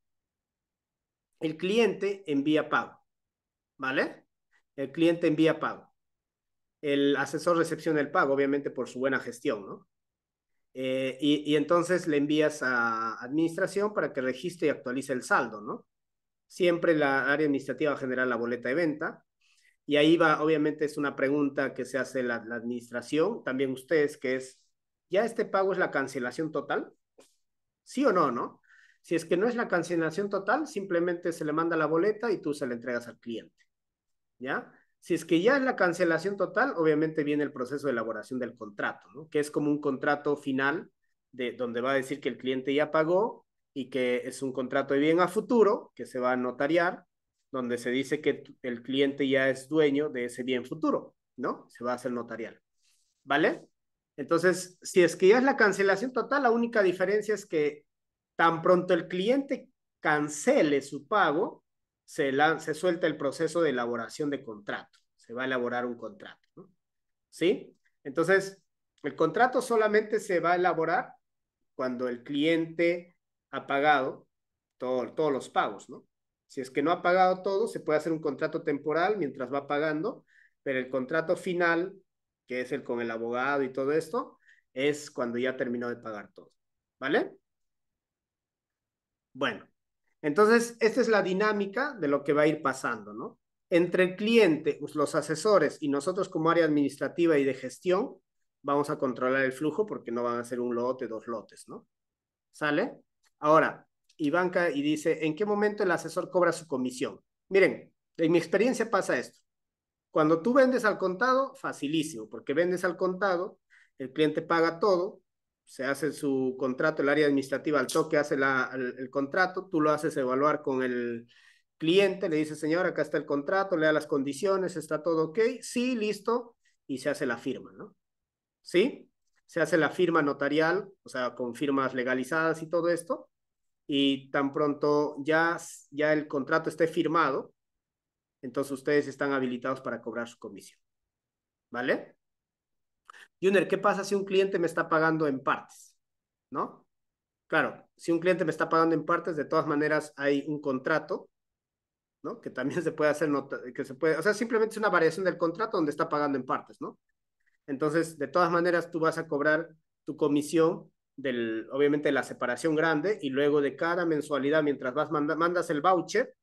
El cliente envía pago, ¿vale? El cliente envía pago. El asesor recepciona el pago, obviamente por su buena gestión, ¿no? Eh, y, entonces le envías a administración para que registre y actualice el saldo, ¿no? Siempre la área administrativa genera la boleta de venta, y ahí va, obviamente es una pregunta que se hace la, administración, también ustedes, que es, ¿ya este pago es la cancelación total? ¿Sí o no, no? Si es que no es la cancelación total, simplemente se le manda la boleta y tú se la entregas al cliente. ¿Ya? Si es que ya es la cancelación total, obviamente viene el proceso de elaboración del contrato, ¿no? Que es como un contrato final de donde va a decir que el cliente ya pagó y que es un contrato de bien a futuro que se va a notariar donde se dice que el cliente ya es dueño de ese bien futuro, ¿no? Se va a hacer notarial. ¿Vale? Entonces, si es que ya es la cancelación total, la única diferencia es que tan pronto el cliente cancele su pago, se, se suelta el proceso de elaboración de contrato. Se va a elaborar un contrato. ¿no? ¿Sí? Entonces, el contrato solamente se va a elaborar cuando el cliente ha pagado todos los pagos, ¿no? Si es que no ha pagado todo, se puede hacer un contrato temporal mientras va pagando, pero el contrato final, que es el con el abogado y todo esto, es cuando ya terminó de pagar todo. ¿Vale? Bueno, entonces esta es la dinámica de lo que va a ir pasando, ¿no? Entre el cliente, pues, los asesores y nosotros como área administrativa y de gestión, vamos a controlar el flujo porque no van a ser un lote, dos lotes, ¿no? ¿Sale? Ahora, y banca, y dice, ¿en qué momento el asesor cobra su comisión? Miren, en mi experiencia pasa esto. Cuando tú vendes al contado, facilísimo, porque vendes al contado, el cliente paga todo, se hace su contrato, el área administrativa al toque hace el, contrato, tú lo haces evaluar con el cliente, le dice señor, acá está el contrato, le da las condiciones, está todo ok, sí, listo, y se hace la firma, ¿no? ¿Sí? Se hace la firma notarial, o sea, con firmas legalizadas y todo esto, y tan pronto ya, ya el contrato esté firmado, entonces ustedes están habilitados para cobrar su comisión. ¿Vale? Junior, ¿qué pasa si un cliente me está pagando en partes? ¿No? Claro, si un cliente me está pagando en partes, de todas maneras hay un contrato, ¿no? Que también se puede hacer, que se puede, o sea, simplemente es una variación del contrato donde está pagando en partes, ¿no? Entonces, de todas maneras, tú vas a cobrar tu comisión obviamente, la separación grande y luego de cada mensualidad, mientras vas, mandas el voucher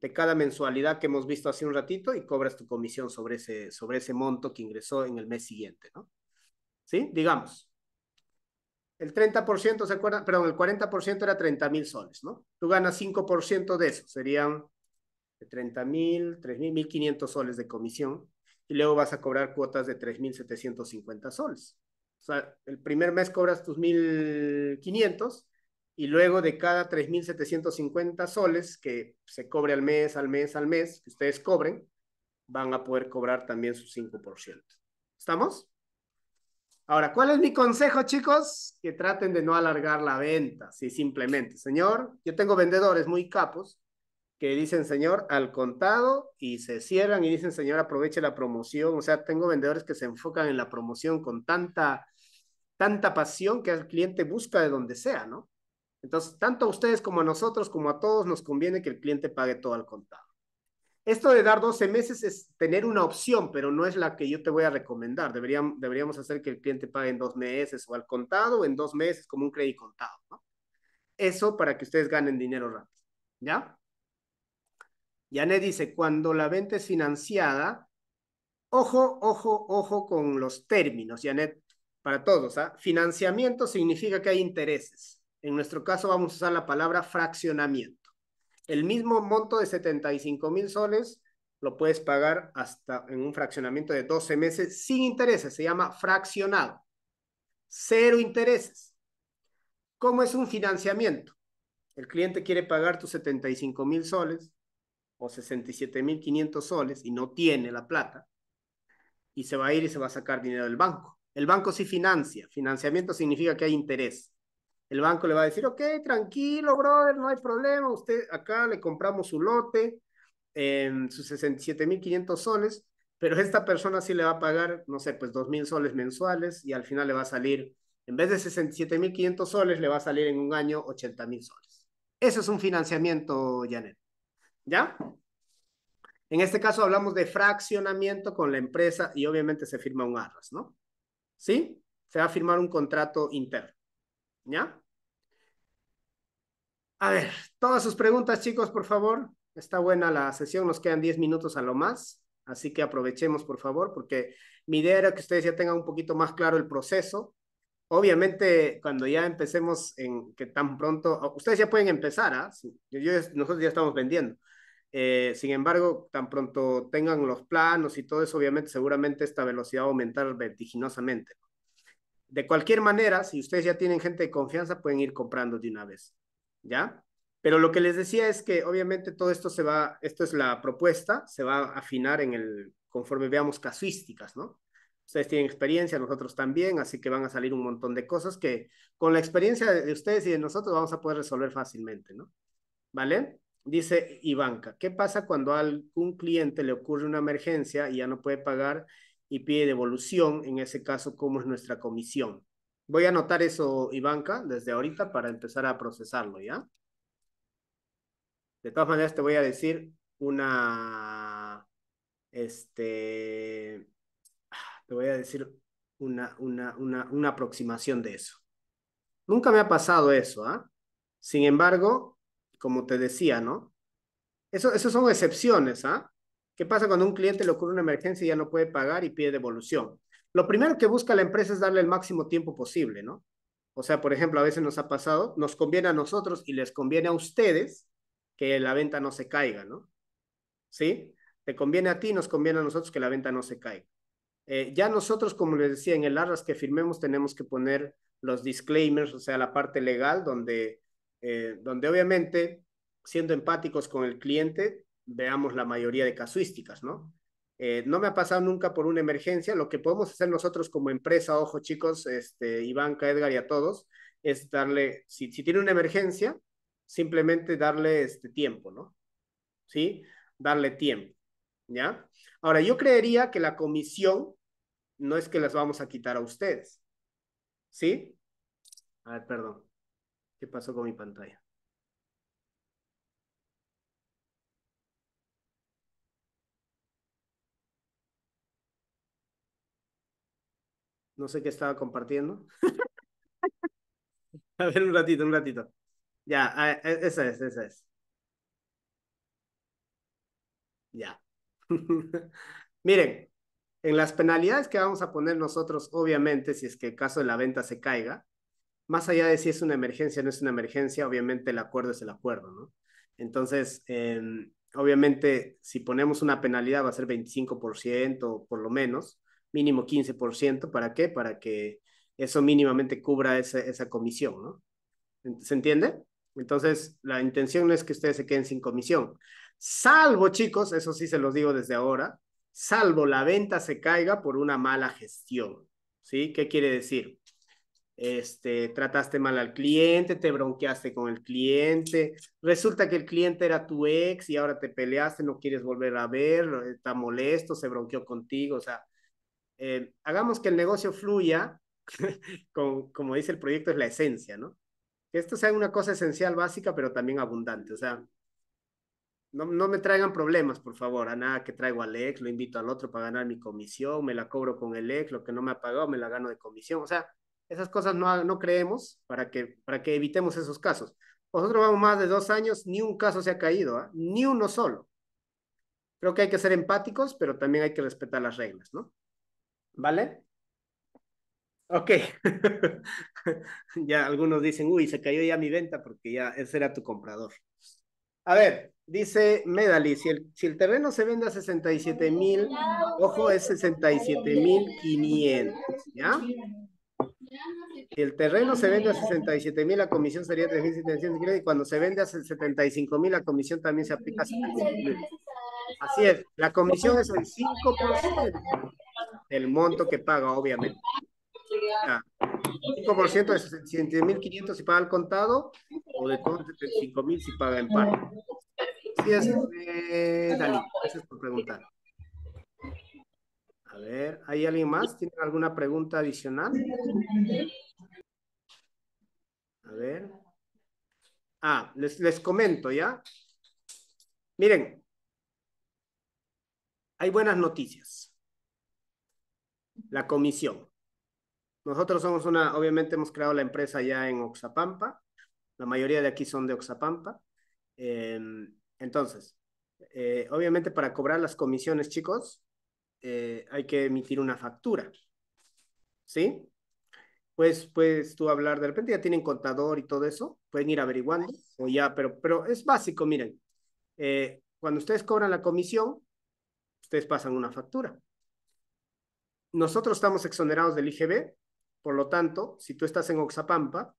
de cada mensualidad que hemos visto hace un ratito y cobras tu comisión sobre ese, sobre ese monto que ingresó en el mes siguiente, ¿no? ¿Sí? Digamos. El 30%, ¿se acuerdan? Perdón, el 40% era 30 mil soles, ¿no? Tú ganas 5% de eso, serían 30 mil, 3 mil, 1.500 soles de comisión y luego vas a cobrar cuotas de 3.750 soles sea, el primer mes cobras tus 1.500 y luego de cada 3.750 soles que se cobre al mes, al mes, al mes, que ustedes cobren, van a poder cobrar también su 5%. ¿Estamos? Ahora, ¿cuál es mi consejo, chicos? Que traten de no alargar la venta, sí, simplemente. Señor, yo tengo vendedores muy capos que dicen, señor, al contado y se cierran y dicen, señor, aproveche la promoción. O sea, tengo vendedores que se enfocan en la promoción con tanta tanta pasión que el cliente busca de donde sea, ¿no? Entonces, tanto a ustedes como a nosotros, como a todos, nos conviene que el cliente pague todo al contado. Esto de dar 12 meses es tener una opción, pero no es la que yo te voy a recomendar. Deberíamos, deberíamos hacer que el cliente pague en dos meses o al contado o en dos meses como un crédito contado, ¿no? Eso para que ustedes ganen dinero rápido, ¿ya? Yanet dice, cuando la venta es financiada, Ojo, ojo, ojo con los términos, Janet para todos. ¿ah? Financiamiento significa que hay intereses. En nuestro caso vamos a usar la palabra fraccionamiento. El mismo monto de 75 mil soles lo puedes pagar hasta en un fraccionamiento de 12 meses sin intereses. Se llama fraccionado. Cero intereses. ¿Cómo es un financiamiento? El cliente quiere pagar tus 75 mil soles o 67 mil 500 soles y no tiene la plata y se va a ir y se va a sacar dinero del banco. El banco sí financia. Financiamiento significa que hay interés. El banco le va a decir, ok, tranquilo, brother, no hay problema. Usted acá le compramos su lote, en sus 67.500 soles, pero esta persona sí le va a pagar, no sé, pues 2.000 soles mensuales y al final le va a salir, en vez de 67.500 soles, le va a salir en un año 80.000 soles. Eso es un financiamiento, Janet. ¿Ya? En este caso hablamos de fraccionamiento con la empresa y obviamente se firma un arras, ¿no? ¿sí? Se va a firmar un contrato interno, ¿ya? A ver, todas sus preguntas, chicos, por favor. Está buena la sesión, nos quedan 10 minutos a lo más, así que aprovechemos, por favor, porque mi idea era que ustedes ya tengan un poquito más claro el proceso. Obviamente, cuando ya empecemos en que tan pronto, ustedes ya pueden empezar, ¿ah? nosotros ya estamos vendiendo, eh, sin embargo, tan pronto tengan los planos y todo eso, obviamente, seguramente esta velocidad va a aumentar vertiginosamente. De cualquier manera, si ustedes ya tienen gente de confianza, pueden ir comprando de una vez, ¿ya? Pero lo que les decía es que obviamente todo esto se va, esto es la propuesta, se va a afinar en el, conforme veamos casuísticas, ¿no? Ustedes tienen experiencia, nosotros también, así que van a salir un montón de cosas que con la experiencia de ustedes y de nosotros vamos a poder resolver fácilmente, ¿no? ¿Vale? Dice Ivanka, ¿qué pasa cuando a algún cliente le ocurre una emergencia y ya no puede pagar y pide devolución? En ese caso, ¿cómo es nuestra comisión? Voy a anotar eso, Ivanka, desde ahorita para empezar a procesarlo, ¿ya? De todas maneras, te voy a decir una, este, ah, te voy a decir una, una, una, una aproximación de eso. Nunca me ha pasado eso, ¿ah? Sin embargo, como te decía, ¿no? Eso, son excepciones, ¿ah? ¿Qué pasa cuando un cliente le ocurre una emergencia y ya no puede pagar y pide devolución? Lo primero que busca la empresa es darle el máximo tiempo posible, ¿no? O sea, por ejemplo, a veces nos ha pasado, nos conviene a nosotros y les conviene a ustedes que la venta no se caiga, ¿no? ¿Sí? Te conviene a ti, nos conviene a nosotros que la venta no se caiga. Eh, ya nosotros, como les decía, en el ARRAS que firmemos tenemos que poner los disclaimers, o sea, la parte legal donde eh, donde obviamente, siendo empáticos con el cliente, veamos la mayoría de casuísticas, ¿no? Eh, no me ha pasado nunca por una emergencia. Lo que podemos hacer nosotros como empresa, ojo chicos, este, Iván Edgar y a todos, es darle, si, tiene una emergencia, simplemente darle este tiempo, ¿no? ¿Sí? Darle tiempo, ¿ya? Ahora, yo creería que la comisión no es que las vamos a quitar a ustedes, ¿sí? A ver, perdón qué pasó con mi pantalla. No sé qué estaba compartiendo. A ver, un ratito, un ratito. Ya, e, esa es, esa es. Ya. Miren, en las penalidades que vamos a poner nosotros, obviamente, si es que el caso de la venta se caiga, más allá de si es una emergencia o no es una emergencia, obviamente el acuerdo es el acuerdo, ¿no? Entonces, em, obviamente, si ponemos una penalidad va a ser 25% por lo menos, mínimo 15%, ¿para qué? Para que eso mínimamente cubra esa, esa comisión, ¿no? ¿Se entiende? Entonces, la intención no es que ustedes se queden sin comisión. Salvo, chicos, eso sí se los digo desde ahora, salvo la venta se caiga por una mala gestión. ¿Sí? ¿Qué quiere decir? este, trataste mal al cliente, te bronqueaste con el cliente, resulta que el cliente era tu ex y ahora te peleaste, no quieres volver a ver está molesto, se bronqueó contigo, o sea, eh, hagamos que el negocio fluya, con, como dice el proyecto, es la esencia, ¿no? Que esto sea una cosa esencial, básica, pero también abundante, o sea, no, no, me traigan problemas, por favor, a nada que traigo al ex, lo invito al otro para ganar mi comisión, me la cobro con el ex, lo que no me ha pagado me la gano de comisión, o sea, esas cosas no, no creemos para que, para que evitemos esos casos. Nosotros vamos más de dos años, ni un caso se ha caído, ¿ah? ni uno solo. Creo que hay que ser empáticos, pero también hay que respetar las reglas, ¿no? ¿Vale? Ok. ya algunos dicen, uy, se cayó ya mi venta porque ya ese era tu comprador. A ver, dice Medali, si el, si el terreno se vende a 67 mil, ojo, es 67 mil 500, ¿ya? Si el terreno se vende a 67 mil, la comisión sería 3.700 y cuando se vende a 75 mil, la comisión también se aplica a 75 mil. Así es, la comisión es el 5% del monto que paga, obviamente. Ya. 5% de 67 mil 500 si paga el contado o de todo mil si paga en parte. Así es, eh, Dani, gracias por preguntar. A ver, ¿hay alguien más? ¿Tienen alguna pregunta adicional? A ver. Ah, les, comento ya. Miren, hay buenas noticias. La comisión. Nosotros somos una, obviamente hemos creado la empresa ya en Oxapampa. La mayoría de aquí son de Oxapampa. Em, entonces, eh, obviamente para cobrar las comisiones, chicos, eh, hay que emitir una factura. ¿Sí? Pues puedes tú hablar, de repente ya tienen contador y todo eso, pueden ir averiguando, o ya, pero, pero es básico, miren. Eh, cuando ustedes cobran la comisión, ustedes pasan una factura. Nosotros estamos exonerados del IGB, por lo tanto, si tú estás en Oxapampa,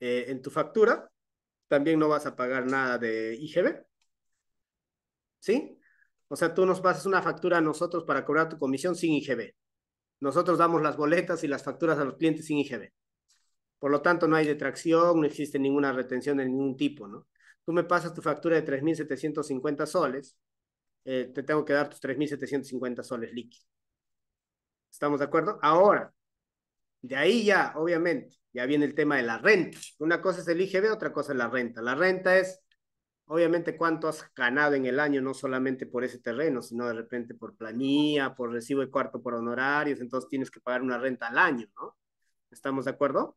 eh, en tu factura, también no vas a pagar nada de IGB. ¿Sí? O sea, tú nos pasas una factura a nosotros para cobrar tu comisión sin IGB. Nosotros damos las boletas y las facturas a los clientes sin IGB. Por lo tanto, no hay detracción, no existe ninguna retención de ningún tipo, ¿no? Tú me pasas tu factura de 3.750 soles, eh, te tengo que dar tus 3.750 soles líquidos. ¿Estamos de acuerdo? Ahora, de ahí ya, obviamente, ya viene el tema de la renta. Una cosa es el IGB, otra cosa es la renta. La renta es obviamente cuánto has ganado en el año, no solamente por ese terreno, sino de repente por planilla, por recibo de cuarto por honorarios, entonces tienes que pagar una renta al año, ¿no? ¿Estamos de acuerdo?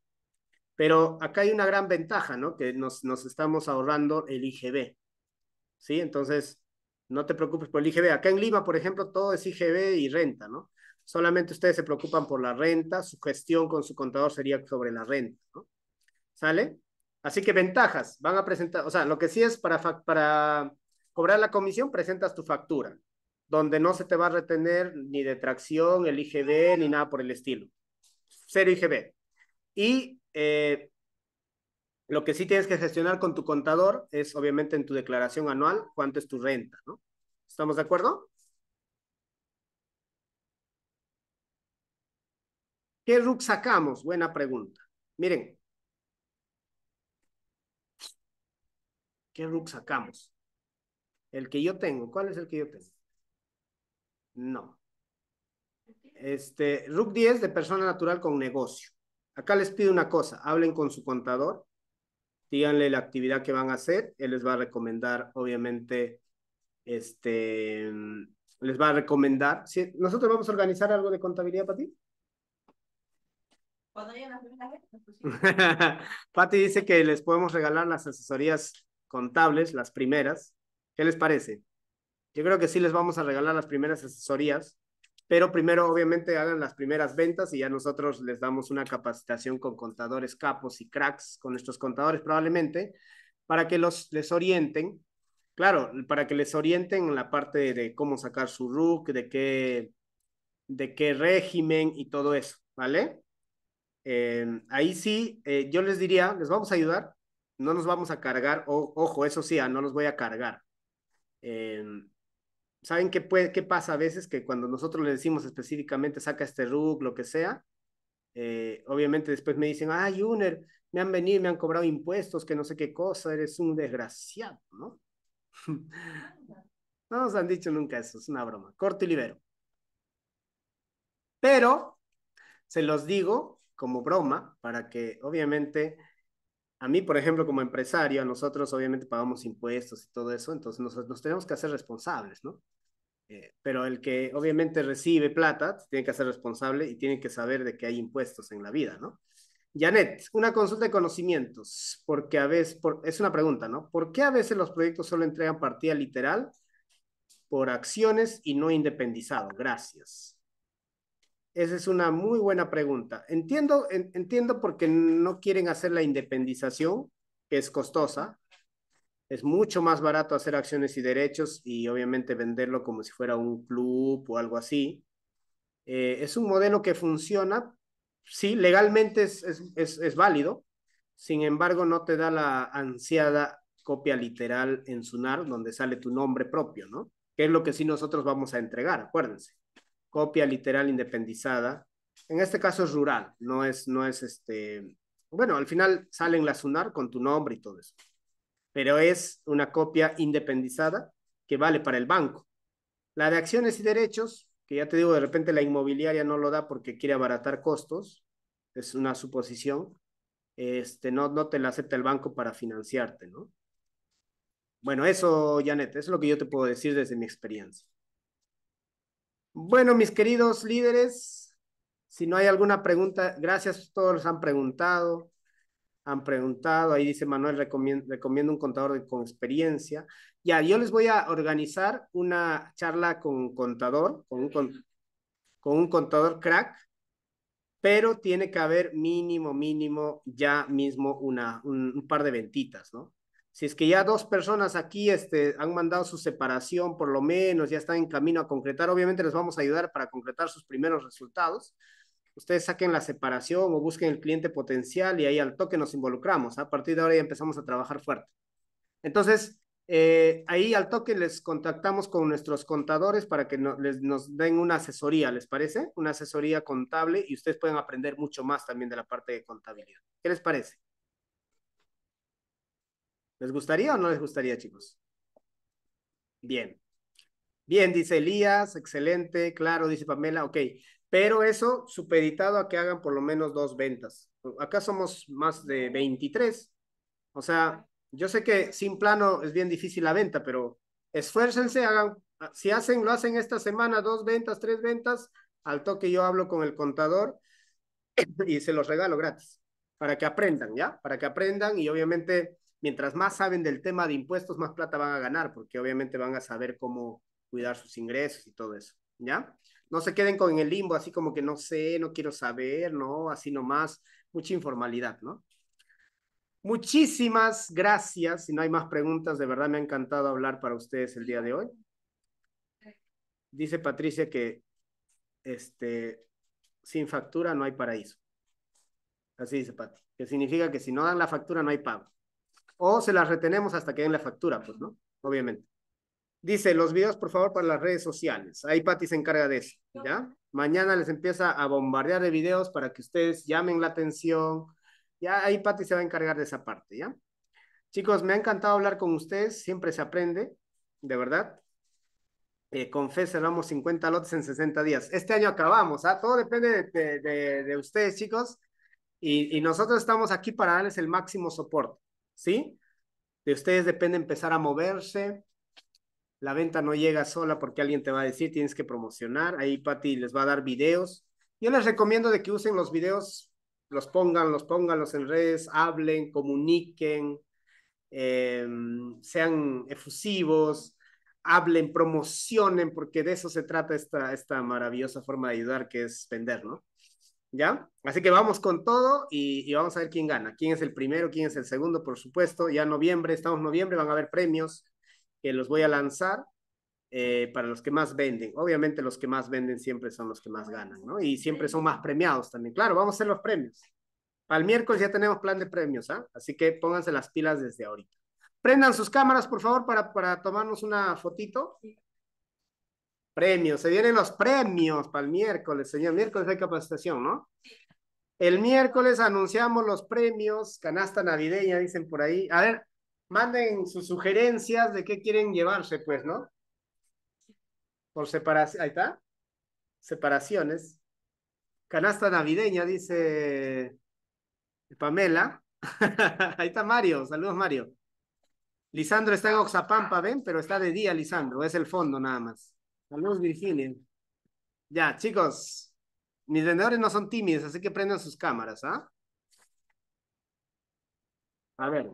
Pero acá hay una gran ventaja, ¿no? Que nos, nos estamos ahorrando el IGB, ¿sí? Entonces, no te preocupes por el IGB. Acá en Lima, por ejemplo, todo es IGB y renta, ¿no? Solamente ustedes se preocupan por la renta, su gestión con su contador sería sobre la renta, ¿no? ¿Sale? Así que ventajas, van a presentar, o sea, lo que sí es para, para cobrar la comisión, presentas tu factura, donde no se te va a retener ni detracción, el IGB, ni nada por el estilo. Cero IGB. Y eh, lo que sí tienes que gestionar con tu contador es, obviamente, en tu declaración anual, cuánto es tu renta, ¿no? ¿Estamos de acuerdo? ¿Qué RUC sacamos? Buena pregunta. Miren, ¿Qué RUC sacamos? El que yo tengo. ¿Cuál es el que yo tengo? No. Este, rook 10 de persona natural con negocio. Acá les pido una cosa, hablen con su contador, díganle la actividad que van a hacer, él les va a recomendar, obviamente, este, les va a recomendar. ¿Nosotros vamos a organizar algo de contabilidad para ti? Pati dice que les podemos regalar las asesorías contables, las primeras. ¿Qué les parece? Yo creo que sí les vamos a regalar las primeras asesorías, pero primero obviamente hagan las primeras ventas y ya nosotros les damos una capacitación con contadores capos y cracks, con nuestros contadores probablemente, para que los, les orienten, claro, para que les orienten en la parte de cómo sacar su RUC, de qué, de qué régimen y todo eso, ¿vale? Eh, ahí sí, eh, yo les diría, les vamos a ayudar, no nos vamos a cargar, o, ojo, eso sí, ah, no los voy a cargar. Em, ¿Saben qué, qué pasa a veces? Que cuando nosotros le decimos específicamente, saca este rug, lo que sea, eh, obviamente después me dicen, ay, Juner, me han venido, me han cobrado impuestos, que no sé qué cosa, eres un desgraciado, ¿no? no nos han dicho nunca eso, es una broma. Corto y libero. Pero se los digo como broma para que obviamente a mí, por ejemplo, como empresario, nosotros obviamente pagamos impuestos y todo eso, entonces nos, tenemos que hacer responsables, ¿no? Eh, pero el que obviamente recibe plata tiene que ser responsable y tiene que saber de que hay impuestos en la vida, ¿no? Janet, una consulta de conocimientos, porque a veces, es una pregunta, ¿no? ¿Por qué a veces los proyectos solo entregan partida literal por acciones y no independizado? Gracias. Esa es una muy buena pregunta. Entiendo, entiendo porque no quieren hacer la independización, que es costosa. Es mucho más barato hacer acciones y derechos y obviamente venderlo como si fuera un club o algo así. Eh, es un modelo que funciona, sí, legalmente es, es, es válido, sin embargo no te da la ansiada copia literal en Sunar donde sale tu nombre propio, ¿no? Que es lo que sí nosotros vamos a entregar, acuérdense copia literal independizada. En este caso es rural, no es, no es este, bueno, al final sale en la SUNAR con tu nombre y todo eso, pero es una copia independizada que vale para el banco. La de acciones y derechos, que ya te digo, de repente la inmobiliaria no lo da porque quiere abaratar costos, es una suposición, este, no, no te la acepta el banco para financiarte, ¿no? Bueno, eso, Janet, es lo que yo te puedo decir desde mi experiencia. Bueno, mis queridos líderes, si no hay alguna pregunta, gracias, todos los han preguntado, han preguntado, ahí dice Manuel, recomiendo, un contador con experiencia. Ya, yo les voy a organizar una charla con un contador, con un, contador crack, pero tiene que haber mínimo, mínimo, ya mismo una, un par de ventitas, ¿no? si es que ya dos personas aquí este, han mandado su separación, por lo menos ya están en camino a concretar, obviamente les vamos a ayudar para concretar sus primeros resultados. Ustedes saquen la separación o busquen el cliente potencial y ahí al toque nos involucramos. A partir de ahora ya empezamos a trabajar fuerte. Entonces, eh, ahí al toque les contactamos con nuestros contadores para que les, nos den una asesoría, ¿les parece? Una asesoría contable y ustedes pueden aprender mucho más también de la parte de contabilidad. ¿Qué les parece? ¿Les gustaría o no les gustaría, chicos? Bien. Bien, dice Elías, excelente, claro, dice Pamela, ok. Pero eso supeditado a que hagan por lo menos dos ventas. Acá somos más de 23. O sea, yo sé que sin plano es bien difícil la venta, pero esfuércense, hagan, si hacen, lo hacen esta semana, dos ventas, tres ventas, al toque yo hablo con el contador y se los regalo gratis, para que aprendan, ¿ya? Para que aprendan y obviamente mientras más saben del tema de impuestos, más plata van a ganar, porque obviamente van a saber cómo cuidar sus ingresos y todo eso, ¿ya? No se queden con el limbo, así como que no sé, no quiero saber, no, así nomás, mucha informalidad, ¿no? Muchísimas gracias. Si no hay más preguntas, de verdad me ha encantado hablar para ustedes el día de hoy. Dice Patricia que este, sin factura no hay paraíso. Así dice Pati, que significa que si no dan la factura no hay pago o se las retenemos hasta que den la factura, pues, ¿no? Obviamente. Dice, los videos, por favor, para las redes sociales. Ahí Pati se encarga de eso, ¿ya? Mañana les empieza a bombardear de videos para que ustedes llamen la atención. Ya ahí Pati se va a encargar de esa parte, ¿ya? Chicos, me ha encantado hablar con ustedes. Siempre se aprende, de verdad. Eh, con fe cerramos 50 lotes en 60 días. Este año acabamos, ¿ah? Todo depende de, ustedes, chicos. y, nosotros estamos aquí para darles el máximo soporte. ¿sí? De ustedes depende empezar a moverse. La venta no llega sola porque alguien te va a decir, tienes que promocionar. Ahí Pati les va a dar videos. Yo les recomiendo de que usen los videos, los pongan, los pongan en redes, hablen, comuniquen, em, sean efusivos, hablen, promocionen, porque de eso se trata esta, esta maravillosa forma de ayudar que es vender, ¿no? ¿ya? Así que vamos con todo y, vamos a ver quién gana, quién es el primero, quién es el segundo, por supuesto. Ya en noviembre, estamos en noviembre, van a haber premios que los voy a lanzar eh, para los que más venden. Obviamente los que más venden siempre son los que más ganan, ¿no? Y siempre son más premiados también. Claro, vamos a hacer los premios. Para miércoles ya tenemos plan de premios, ¿ah? Así que pónganse las pilas desde ahorita. Prendan sus cámaras, por favor, para, para tomarnos una fotito. Premios, se vienen los premios para el miércoles, señor. Miércoles hay capacitación, ¿no? El miércoles anunciamos los premios, canasta navideña, dicen por ahí. A ver, manden sus sugerencias de qué quieren llevarse, pues, ¿no? Por separación, ahí está. Separaciones. Canasta navideña, dice Pamela. ahí está Mario, saludos Mario. Lisandro está en Oxapampa, ven, pero está de día Lisandro, es el fondo nada más. Saludos, Virginia. Ya, chicos, mis vendedores no son tímidos, así que prendan sus cámaras, ¿ah? A ver.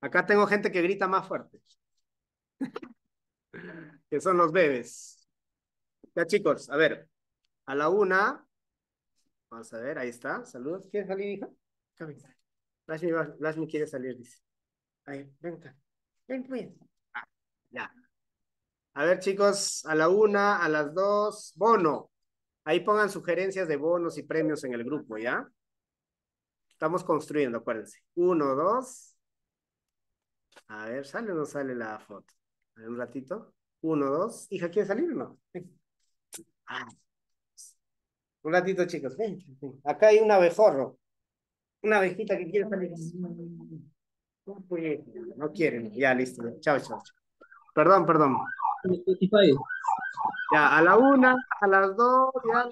Acá tengo gente que grita más fuerte. que son los bebés. Ya, chicos, a ver. A la una. Vamos a ver, ahí está. Saludos. ¿Quieres salir, hija? Lashmi, quiere salir, dice. Ahí, ven Ven, pues. A ver, chicos, a la una, a las dos, bono. Ahí pongan sugerencias de bonos y premios en el grupo, ¿ya? Estamos construyendo, acuérdense. Uno, dos. A ver, ¿sale o no sale la foto? un ratito. Uno, dos. Hija, ¿quiere salir o no? Ah. Un ratito, chicos. Ven, Acá hay un abejorro. Una abejita que quiere salir. No quieren. Ya, listo. Chao, chao. Perdón, perdón. Ya, a la una, a las dos, ya.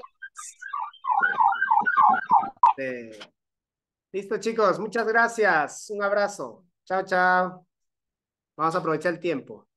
Este, listo, chicos. Muchas gracias. Un abrazo. Chao, chao. Vamos a aprovechar el tiempo.